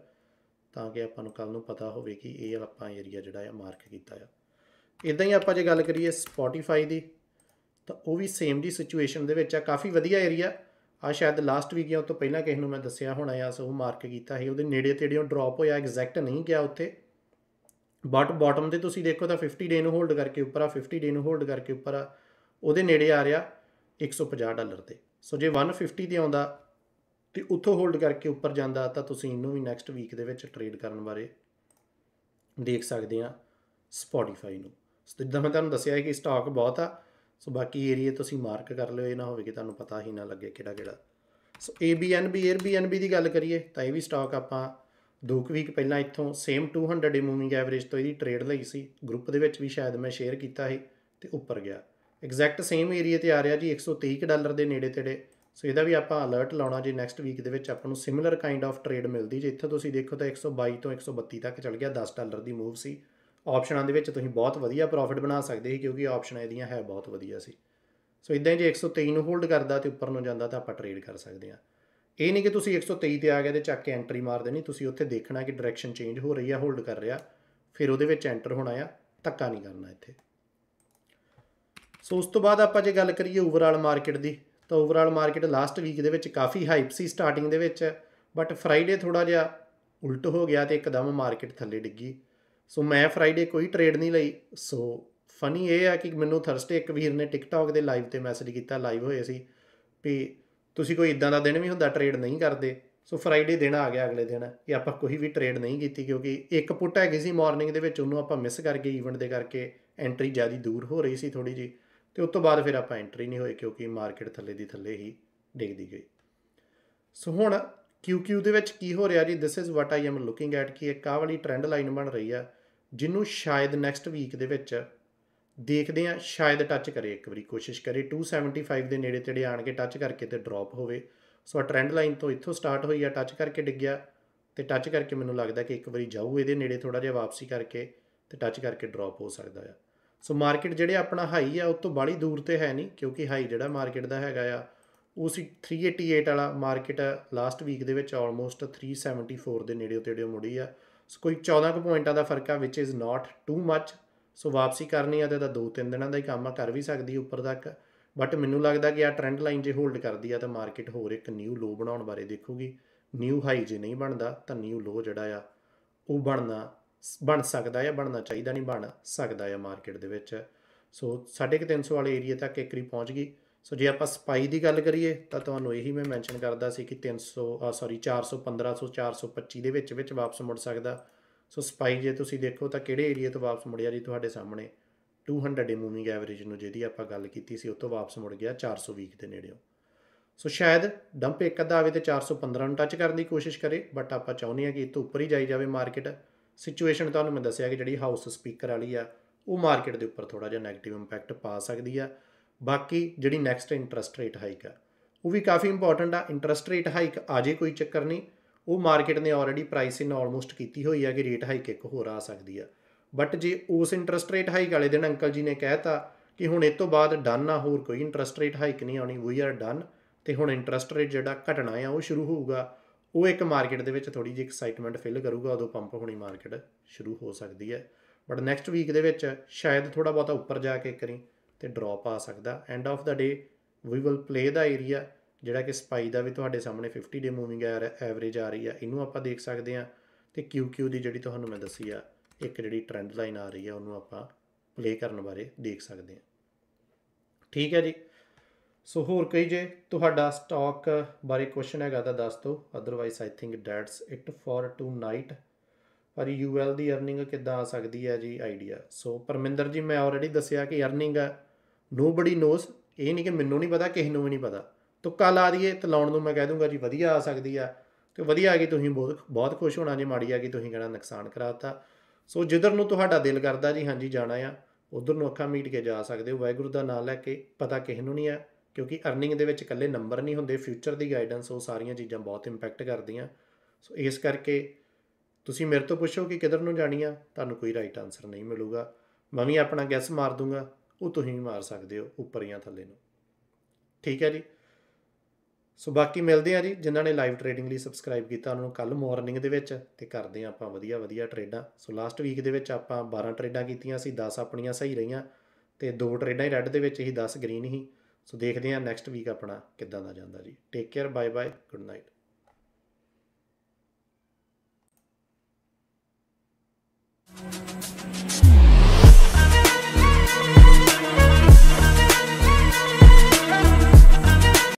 ਤਾਂ ਕਿ ਆਪਾਂ ਨੂੰ ਕੱਲ ਨੂੰ ਪਤਾ ਹੋਵੇ ਕਿ ਇਹ ਆਪਾਂ ਏਰੀਆ ਜਿਹੜਾ ਹੈ ਮਾਰਕ ਕੀਤਾ ਆ ਇਦਾਂ ਹੀ ਆਪਾਂ ਜੇ ਗੱਲ ਕਰੀਏ ਸਪੋਟੀਫਾਈ ਦੀ ਤਾਂ ਉਹ ਵੀ ਸੇਮ ਦੀ ਸਿਚੁਏਸ਼ਨ ਦੇ ਵਿੱਚ ਆ ਕਾਫੀ ਵਧੀਆ ਏਰੀਆ ਆ ਸ਼ਾਇਦ ਲਾਸਟ ਵੀਕ ਜਾਂ ਉਸ ਤੋਂ ਪਹਿਲਾਂ ਕਿਸੇ ਨੂੰ ਮੈਂ ਦੱਸਿਆ ਹੋਣਾ ਆ ਸੋ ਮਾਰਕ ਕੀਤਾ ਸੀ ਉਹਦੇ ਨੇੜੇ ਉਹ ਡ੍ਰੌਪ ਹੋਇਆ ਐਗਜ਼ੈਕਟ ਨਹੀਂ ਗਿਆ ਉੱਥੇ ਬਟ ਬਾਟਮ ਤੇ ਤੁਸੀਂ ਦੇਖੋ ਤਾਂ 50 ਡੇ ਨੂੰ ਹੋਲਡ ਕਰਕੇ ਉੱਪਰ ਆ 50 ਡੇ ਨੂੰ ਹੋਲਡ ਕਰਕੇ ਉੱਪਰ ਆ ਉਹਦੇ ਨੇੜੇ ਆ ਰਿਹਾ 150 ਡਾਲਰ ਤੇ ਸੋ ਜੇ 150 ਤੇ ਆਉਂਦਾ ਤੇ ਉੱਥੋਂ ਹੋਲਡ ਕਰਕੇ ਉੱਪਰ ਜਾਂਦਾ ਤਾਂ ਤੁਸੀਂ ਇਹਨੂੰ ਵੀ ਨੈਕਸਟ ਵੀਕ ਦੇ ਵਿੱਚ ਟ੍ਰੇਡ ਕਰਨ ਬਾਰੇ ਦੇਖ ਸਕਦੇ ਆ ਸਪੋਟੀਫਾਈ ਨੂੰ ਸੋ ਜਿੱਦਾਂ ਮੈਂ ਤੁਹਾਨੂੰ ਦੱਸਿਆ ਹੈ ਕਿ ਸਟਾਕ ਬਹੁਤ ਆ ਸੋ ਬਾਕੀ ਏਰੀਆ ਤੁਸੀਂ ਮਾਰਕ ਕਰ ਲਿਓ ਇਹ ਨਾ ਹੋਵੇ ਕਿ ਤੁਹਾਨੂੰ ਪਤਾ ਹੀ ਨਾ ਲੱਗੇ ਕਿਹੜਾ ਕਿਹੜਾ ਸੋ ਏਬੀਐਨਬੀ AirBnB ਦੀ ਗੱਲ ਕਰੀਏ ਤਾਂ ਇਹ ਵੀ ਸਟਾਕ ਆਪਾਂ ਕੁ ਵੀਕ ਪਹਿਲਾਂ ਇੱਥੋਂ ਸੇਮ 200 ਮੂਵਿੰਗ ਐਵਰੇਜ ਤੋਂ ਇਹਦੀ ਟ੍ਰੇਡ ਲਈ ਸੀ ਗਰੁੱਪ ਦੇ ਵਿੱਚ ਵੀ ਸ਼ਾਇਦ ਮੈਂ ਸ਼ੇਅਰ ਕੀਤਾ ਸੀ ਤੇ ਉੱਪਰ ਗਿਆ ਐਗਜ਼ੈਕਟ ਸੇਮ ਏਰੀਆ ਤੇ ਆ ਰਿਹਾ ਜੀ 123 ਡਾਲਰ ਦੇ ਨੇੜੇ ਤੇੜੇ ਸੋ ਇਹਦਾ ਵੀ ਆਪਾਂ ਅਲਰਟ ਲਾਉਣਾ ਜੇ ਨੈਕਸਟ ਵੀਕ ਦੇ ਵਿੱਚ ਆਪਾਂ ਨੂੰ ਸਿਮਿਲਰ ਕਾਈਂਡ ਆਫ ਟ੍ਰੇਡ ਮਿਲਦੀ ਜੇ ਇੱਥੇ ਤੁਸੀਂ ਦੇਖੋ ਤਾਂ 122 ਤੋਂ 132 ਤੱਕ ਚਲ ਗਿਆ 10 ਡਾਲਰ ਦੀ ਮੂਵ ਸੀ ਆਪਸ਼ਨਾਂ ਦੇ ਵਿੱਚ ਤੁਸੀਂ ਬਹੁਤ ਵਧੀਆ ਪ੍ਰੋਫਿਟ ਬਣਾ ਸਕਦੇ ਸੀ ਕਿਉਂਕਿ ਆਪਸ਼ਨਾਂ ਇਹਦੀਆਂ ਹੈ ਬਹੁਤ ਵਧੀਆ ਸੀ ਸੋ ਇਦਾਂ ਜੇ 123 ਨੂੰ ਹੋਲਡ ਕਰਦਾ ਤੇ ਉੱਪਰ ਨੂੰ ਜਾਂਦਾ ਤਾਂ ਆਪਾਂ ਟ੍ਰੇਡ ਕਰ ਸਕਦੇ ਹਾਂ ਇਹ ਨਹੀਂ ਕਿ ਤੁਸੀਂ 123 ਤੇ ਆ ਗਏ ਤੇ ਚੱਕ ਕੇ ਐਂਟਰੀ ਮਾਰ ਦੇਣੀ ਤੁਸੀਂ ਉੱਥੇ ਦੇਖਣਾ ਕਿ ਡਾਇਰੈਕਸ਼ਨ ਚੇਂਜ ਹੋ ਰਹੀ ਆ ਹੋਲਡ ਕਰ ਰਿਹਾ ਫਿਰ ਉਹਦੇ ਵਿੱਚ ਐਂਟਰ ਹੋਣਾ ਆ ਧੱਕਾ ਨਹੀਂ ਕਰਨਾ ਇੱਥੇ ਸੋ ਉਸ ਤੋਂ ਬਾਅਦ ਆਪਾਂ ਜੇ ਗੱਲ ਕਰੀਏ ਓਵਰਆਲ ਮਾਰਕੀਟ ਦੀ ਤਾਂ ਓਵਰਆਲ ਮਾਰਕੀਟ ਲਾਸਟ ਵੀਕ ਦੇ ਵਿੱਚ ਕਾਫੀ ਹਾਈਪ ਸੀ ਸਟਾਰਟਿੰਗ ਦੇ ਵਿੱਚ ਬਟ ਫਰਾਈਡੇ ਥੋੜਾ ਜਿਹਾ ਉਲਟ ਹੋ ਗਿਆ ਤੇ ਇੱਕਦਮ ਮਾਰਕੀਟ ਥੱਲੇ ਡਿੱਗੀ ਸੋ ਮੈਂ ਫਰਾਈਡੇ ਕੋਈ ਟ੍ਰੇਡ ਨਹੀਂ ਲਈ ਸੋ ਫਨੀ ਇਹ ਆ ਕਿ ਮੈਨੂੰ ਥਰਸਡੇ ਇੱਕ ਵੀਰ ਨੇ ਟਿਕਟੌਕ ਦੇ ਲਾਈਵ ਤੇ ਮੈਸੇਜ ਕੀਤਾ ਲਾਈਵ ਹੋਏ ਸੀ ਵੀ ਤੁਸੀਂ ਕੋਈ ਇਦਾਂ ਦਾ ਦਿਨ ਵੀ ਹੁੰਦਾ ਟਰੇਡ ਨਹੀਂ ਕਰਦੇ ਸੋ ਫਰਾਈਡੇ ਦਿਨ ਆ ਗਿਆ ਅਗਲੇ ਦਿਨ ਇਹ ਆਪਾਂ ਕੋਈ ਵੀ ਟਰੇਡ ਨਹੀਂ ਕੀਤੀ ਕਿਉਂਕਿ ਇੱਕ ਪੁੱਟ ਹੈਗੀ ਸੀ ਮਾਰਨਿੰਗ ਦੇ ਵਿੱਚ ਉਹਨੂੰ ਆਪਾਂ ਮਿਸ ਕਰ ਗਏ ਈਵੈਂਟ ਦੇ ਕਰਕੇ ਐਂਟਰੀ ਜਿਆਦਾ ਦੂਰ ਹੋ ਰਹੀ ਸੀ ਥੋੜੀ ਜੀ ਤੇ ਉਸ ਤੋਂ ਬਾਅਦ ਫਿਰ ਆਪਾਂ ਐਂਟਰੀ ਨਹੀਂ ਹੋਏ ਕਿਉਂਕਿ ਮਾਰਕੀਟ ਥੱਲੇ ਦੀ ਥੱਲੇ ਹੀ ਡਿੱਗਦੀ ਗਈ ਸੋ ਹੁਣ QQ ਦੇ ਵਿੱਚ ਕੀ ਹੋ ਰਿਹਾ ਜੀ this is what I am looking at ਕਿ ਇੱਕ ਆ ਵਾਲੀ ਟ੍ਰੈਂਡ ਲਾਈਨ ਬਣ ਰਹੀ ਆ ਜਿਹਨੂੰ ਸ਼ਾਇਦ ਨੈਕਸਟ ਵੀਕ ਦੇ ਵਿੱਚ ਦੇਖਦੇ ਆ ਸ਼ਾਇਦ ਟੱਚ ਕਰੇ ਇੱਕ ਵਾਰੀ ਕੋਸ਼ਿਸ਼ ਕਰੇ 275 ਦੇ ਨੇੜੇ ਤੇੜੇ ਆਣ ਕੇ ਟੱਚ ਕਰਕੇ ਤੇ ਡ੍ਰੌਪ ਹੋਵੇ ਸੋ ਆ ਟ੍ਰੈਂਡ ਲਾਈਨ ਤੋਂ ਇੱਥੋਂ ਸਟਾਰਟ ਹੋਈ ਆ ਟੱਚ ਕਰਕੇ ਡਿੱਗਿਆ ਤੇ ਟੱਚ ਕਰਕੇ ਮੈਨੂੰ ਲੱਗਦਾ ਕਿ ਇੱਕ ਵਾਰੀ ਜਾਊ ਇਹਦੇ ਨੇੜੇ ਥੋੜਾ ਜਿਹਾ ਵਾਪਸੀ ਕਰਕੇ ਤੇ ਟੱਚ ਕਰਕੇ ਡ੍ਰੌਪ ਹੋ ਸਕਦਾ ਆ ਸੋ ਮਾਰਕੀਟ ਜਿਹੜੇ ਆਪਣਾ ਹਾਈ ਆ ਉਹ ਤੋਂ ਬਾਲੀ ਦੂਰ ਤੇ ਹੈ ਨਹੀਂ ਕਿਉਂਕਿ ਹਾਈ ਜਿਹੜਾ ਮਾਰਕੀਟ ਦਾ ਹੈਗਾ ਆ ਉਹ ਸੀ 388 ਵਾਲਾ ਮਾਰਕੀਟ ਲਾਸਟ ਵੀਕ ਦੇ ਵਿੱਚ ਆਲਮੋਸਟ 374 ਦੇ ਨੇੜੇ ਤੇੜੇ ਮੁੜੀ ਆ ਸੋ ਕੋਈ 14 ਕੁ ਪੁਆਇੰਟਾਂ ਦਾ ਫਰਕ ਆ ਵਿਚ ਇਜ਼ ਨਾਟ ਟੂ ਮੱਚ ਸੋ ਵਾਪਸੀ ਕਰਨੀ ਆ ਤੇ ਤਾਂ 2-3 ਦਿਨਾਂ ਦਾ ਹੀ ਕੰਮ ਆ ਕਰ ਵੀ ਸਕਦੀ ਉੱਪਰ ਤੱਕ ਬਟ ਮੈਨੂੰ ਲੱਗਦਾ ਕਿ ਆ ਟ੍ਰੈਂਡ ਲਾਈਨ ਜੇ ਹੋਲਡ ਕਰਦੀ ਆ ਤਾਂ ਮਾਰਕੀਟ ਹੋਰ ਇੱਕ ਨਿਊ ਲੋ ਬਣਾਉਣ ਬਾਰੇ ਦੇਖੂਗੀ ਨਿਊ ਹਾਈ ਜੇ ਨਹੀਂ ਬਣਦਾ ਤਾਂ ਨਿਊ ਲੋ ਜਿਹੜਾ ਆ ਉਹ ਬਣਨਾ ਬਣ ਸਕਦਾ ਆ ਬਣਨਾ ਚਾਹੀਦਾ ਨਹੀਂ ਬਣ ਸਕਦਾ ਆ ਮਾਰਕੀਟ ਦੇ ਵਿੱਚ ਸੋ 350 ਵਾਲੇ ਏਰੀਆ ਤੱਕ ਇੱਕਰੀ ਪਹੁੰਚ ਗਈ ਸੋ ਜੇ ਆਪਾਂ ਸਪਾਈ ਦੀ ਗੱਲ ਕਰੀਏ ਤਾਂ ਤੁਹਾਨੂੰ ਇਹੀ ਮੈਂ ਮੈਂਸ਼ਨ ਕਰਦਾ ਸੀ ਕਿ 300 ਸੌਰੀ 400 1500 425 ਦੇ ਵਿੱਚ ਵਿੱਚ ਵਾਪਸ ਮੁੜ ਸਕਦਾ ਸੋ ਸਪਾਈ ਜੇ ਤੁਸੀਂ ਦੇਖੋ ਤਾਂ ਕਿਹੜੇ ਏਰੀਆ ਤੋਂ ਵਾਪਸ ਮੁੜਿਆ ਜੀ ਤੁਹਾਡੇ ਸਾਹਮਣੇ 200 ਡੇ ਮੂਵਿੰਗ ਐਵਰੇਜ ਨੂੰ ਜਿਹਦੀ ਆਪਾਂ ਗੱਲ ਕੀਤੀ ਸੀ ਉਹ ਤੋਂ ਵਾਪਸ ਮੁੜ ਗਿਆ 420 ਦੇ ਨੇੜੇ ਸੋ ਸ਼ਾਇਦ ਡੰਪ ਇੱਕ ਅੱਧਾ ਆਵੇ ਤੇ 415 ਨੂੰ ਟੱਚ ਕਰਨ ਦੀ ਕੋਸ਼ਿਸ਼ ਕਰੇ ਬਟ ਆਪਾਂ ਚਾਹੁੰਦੇ ਹਾਂ ਕਿ ਇਹ ਤੋਂ ਉੱਪਰ ਹੀ ਜਾਈ ਜਾਵੇ ਮਾਰਕੀਟ ਸਿਚੁਏਸ਼ਨ ਤੁਹਾਨੂੰ ਮੈਂ ਦੱਸਿਆ ਕਿ ਜਿਹੜੀ ਹਾਊਸ ਸਪੀਕਰ ਵਾਲੀ ਆ ਉਹ ਮਾਰਕੀਟ ਦੇ ਉੱਪਰ ਥੋੜਾ ਜਿਹਾ 네ਗੇਟਿਵ ਇੰਪੈਕਟ ਪਾ ਸਕਦੀ ਆ ਬਾਕੀ ਜਿਹੜੀ ਨੈਕਸਟ ਇੰਟਰਸਟ ਰੇਟ ਹਾਈਕ ਆ ਉਹ ਵੀ ਕਾਫੀ ਇੰਪੋਰਟੈਂਟ ਆ ਇੰਟਰਸਟ ਰੇਟ ਹਾਈਕ ਆਜੇ ਕੋਈ ਚੱਕਰ ਨਹੀਂ ਉਹ ਮਾਰਕੀਟ ਨੇ ਆਲਰੇਡੀ ਪ੍ਰਾਈਸ ਇਨ ਆਲਮੋਸਟ ਕੀਤੀ ਹੋਈ ਹੈ ਕਿ ਰੇਟ ਹਾਈਕ ਇੱਕ ਹੋਰ ਆ ਸਕਦੀ ਆ ਬਟ ਜੇ ਉਸ ਇੰਟਰਸਟ ਰੇਟ ਹਾਈਕ ਵਾਲੇ ਦਿਨ ਅੰਕਲ ਜੀ ਨੇ ਕਹਿਤਾ ਕਿ ਹੁਣ ਇਸ ਤੋਂ ਬਾਅਦ ਡਨ ਆ ਹੋਰ ਕੋਈ ਇੰਟਰਸਟ ਰੇਟ ਹਾਈਕ ਨਹੀਂ ਆਉਣੀ ਵੀ ਆਰ ਡਨ ਤੇ ਹੁਣ ਇੰਟਰਸਟ ਰੇਟ ਜਿਹੜਾ ਘਟਣਾ ਆ ਉਹ ਸ਼ੁਰੂ ਹੋਊਗਾ ਉਹ ਇੱਕ ਮਾਰਕੀਟ ਦੇ ਵਿੱਚ ਥੋੜੀ ਜਿਹੀ ਐਕਸਾਈਟਮੈਂਟ ਫਿਲ ਕਰੂਗਾ ਉਦੋਂ ਪੰਪ ਹੋਣੀ ਮਾਰਕੀਟ ਸ਼ੁਰੂ ਹੋ ਸਕਦੀ ਹੈ ਬਟ ਨੈਕਸਟ ਵੀਕ ਦੇ ਵਿੱਚ ਸ਼ਾਇਦ ਥੋੜਾ ਬਹੁਤਾ ਉੱਪਰ ਜਾ ਕੇ ਕਰੀ ਤੇ ਡ੍ਰੌਪ ਆ ਸਕਦਾ end of the day we will play the area ਜਿਹੜਾ ਕਿ ਸਪਾਈ ਦਾ ਵੀ ਤੁਹਾਡੇ ਸਾਹਮਣੇ 50 ਡੇ ਮੂਵਿੰਗ ਐਵਰੇਜ ਆ ਰਹੀ ਆ ਇਹਨੂੰ ਆਪਾਂ ਦੇਖ ਸਕਦੇ ਆ ਤੇ QQ ਦੀ ਜਿਹੜੀ ਤੁਹਾਨੂੰ ਮੈਂ ਦੱਸੀ ਆ ਇੱਕ ਜਿਹੜੀ ਟ੍ਰੈਂਡ ਲਾਈਨ ਆ ਰਹੀ ਆ ਉਹਨੂੰ ਆਪਾਂ ਪਲੇ ਕਰਨ ਬਾਰੇ ਦੇਖ ਸਕਦੇ ਆ ਠੀਕ ਹੈ ਜੀ ਸੋ ਹੋਰ ਕਈ ਜੇ ਤੁਹਾਡਾ ਸਟਾਕ ਬਾਰੇ ਕੁਐਸਚਨ ਹੈਗਾ ਤਾਂ ਦੱਸ ਦਿਓ otherwise I think that's it for tonight ਪਰ ਯੂਐਲ ਦੀ ਅਰਨਿੰਗ ਕਿੱਦਾਂ ਆ ਸਕਦੀ ਹੈ ਜੀ ਆਈਡੀਆ ਸੋ ਪਰਮਿੰਦਰ ਜੀ ਮੈਂ ਆਲਰੇਡੀ ਦੱਸਿਆ ਕਿ ਅਰਨਿੰਗ ਨੋਬਡੀ ਨੋਸ ਇਹ ਨਹੀਂ ਕਿ ਮੈਨੂੰ ਨਹੀਂ ਪਤਾ ਕਿਸੇ ਨੂੰ ਵੀ ਨਹੀਂ ਪਤਾ ਤੁੱਕਾ ਲਾ ਦਈਏ ਤੇ ਲਾਉਣ ਨੂੰ ਮੈਂ ਕਹਿ ਦੂੰਗਾ ਜੀ ਵਧੀਆ ਆ ਸਕਦੀ ਆ ਤੇ ਵਧੀਆ ਆ ਗਈ ਤੁਸੀਂ ਬਹੁਤ ਬਹੁਤ ਖੁਸ਼ ਹੋਣਾ ਜੇ ਮਾੜੀ ਆ ਗਈ ਤੁਸੀਂ ਕਹਿਣਾ ਨੁਕਸਾਨ ਕਰਾਤਾ ਸੋ ਜਿੱਧਰ ਨੂੰ ਤੁਹਾਡਾ ਦਿਲ ਕਰਦਾ ਜੀ ਹਾਂਜੀ ਜਾਣਾ ਆ ਉਧਰ ਨੂੰ ਅੱਖਾਂ ਮੀਟ ਕੇ ਜਾ ਸਕਦੇ ਹੋ ਵਾਹਿਗੁਰੂ ਦਾ ਨਾਮ ਲੈ ਕੇ ਪਤਾ ਕਿਸੇ ਨੂੰ ਨਹੀਂ ਆ ਕਿਉਂਕਿ ਅਰਨਿੰਗ ਦੇ ਵਿੱਚ ਇਕੱਲੇ ਨੰਬਰ ਨਹੀਂ ਹੁੰਦੇ ਫਿਊਚਰ ਦੀ ਗਾਈਡੈਂਸ ਉਹ ਸਾਰੀਆਂ ਚੀਜ਼ਾਂ ਬਹੁਤ ਇੰਪੈਕਟ ਕਰਦੀਆਂ ਸੋ ਇਸ ਕਰਕੇ ਤੁਸੀਂ ਮੇਰੇ ਤੋਂ ਪੁੱਛੋ ਕਿ ਕਿਧਰ ਨੂੰ ਜਾਣੀ ਆ ਤੁਹਾਨੂੰ ਕੋਈ ਰਾਈਟ ਆਨਸਰ ਨਹੀਂ ਮਿਲੂਗਾ ਮੈਂ ਵੀ ਆਪਣਾ ਗੈਸ ਮਾਰ ਦੂੰਗਾ ਉਹ ਤੁਸੀਂ ਵੀ ਮਾਰ ਸਕਦੇ ਹੋ ਉੱਪਰ ਜਾਂ ਥੱਲੇ ਨੂੰ ਠੀਕ ਹੈ ਜੀ ਸੋ ਬਾਕੀ ਮਿਲਦੇ ਆ ਜੀ ਜਿਨ੍ਹਾਂ ਨੇ ਲਾਈਵ ਟ੍ਰੇਡਿੰਗ ਲਈ ਸਬਸਕ੍ਰਾਈਬ ਕੀਤਾ ਉਹਨਾਂ ਨੂੰ ਕੱਲ ਮਾਰਨਿੰਗ ਦੇ ਵਿੱਚ ਤੇ ਕਰਦੇ ਆ ਆਪਾਂ ਵਧੀਆ ਵਧੀਆ ਟ੍ਰੇਡਾਂ ਸੋ ਲਾਸਟ ਵੀਕ ਦੇ ਵਿੱਚ ਆਪਾਂ 12 ਟ੍ਰੇਡਾਂ ਕੀਤੀਆਂ ਸੀ 10 ਆਪਣੀਆਂ ਸਹੀ ਰਹੀਆਂ ਤੇ ਦੋ ਟ੍ਰੇਡਾਂ ਹੀ ਰੈੱਡ ਦੇ ਵਿੱਚ ਹੀ 10 ਗ੍ਰੀਨ ਹੀ ਸੋ ਦੇਖਦੇ ਆ ਨੈਕਸਟ ਵੀਕ ਆਪਣਾ ਕਿੱਦਾਂ ਦਾ ਜਾਂਦਾ ਜੀ take care bye bye good night Thank you.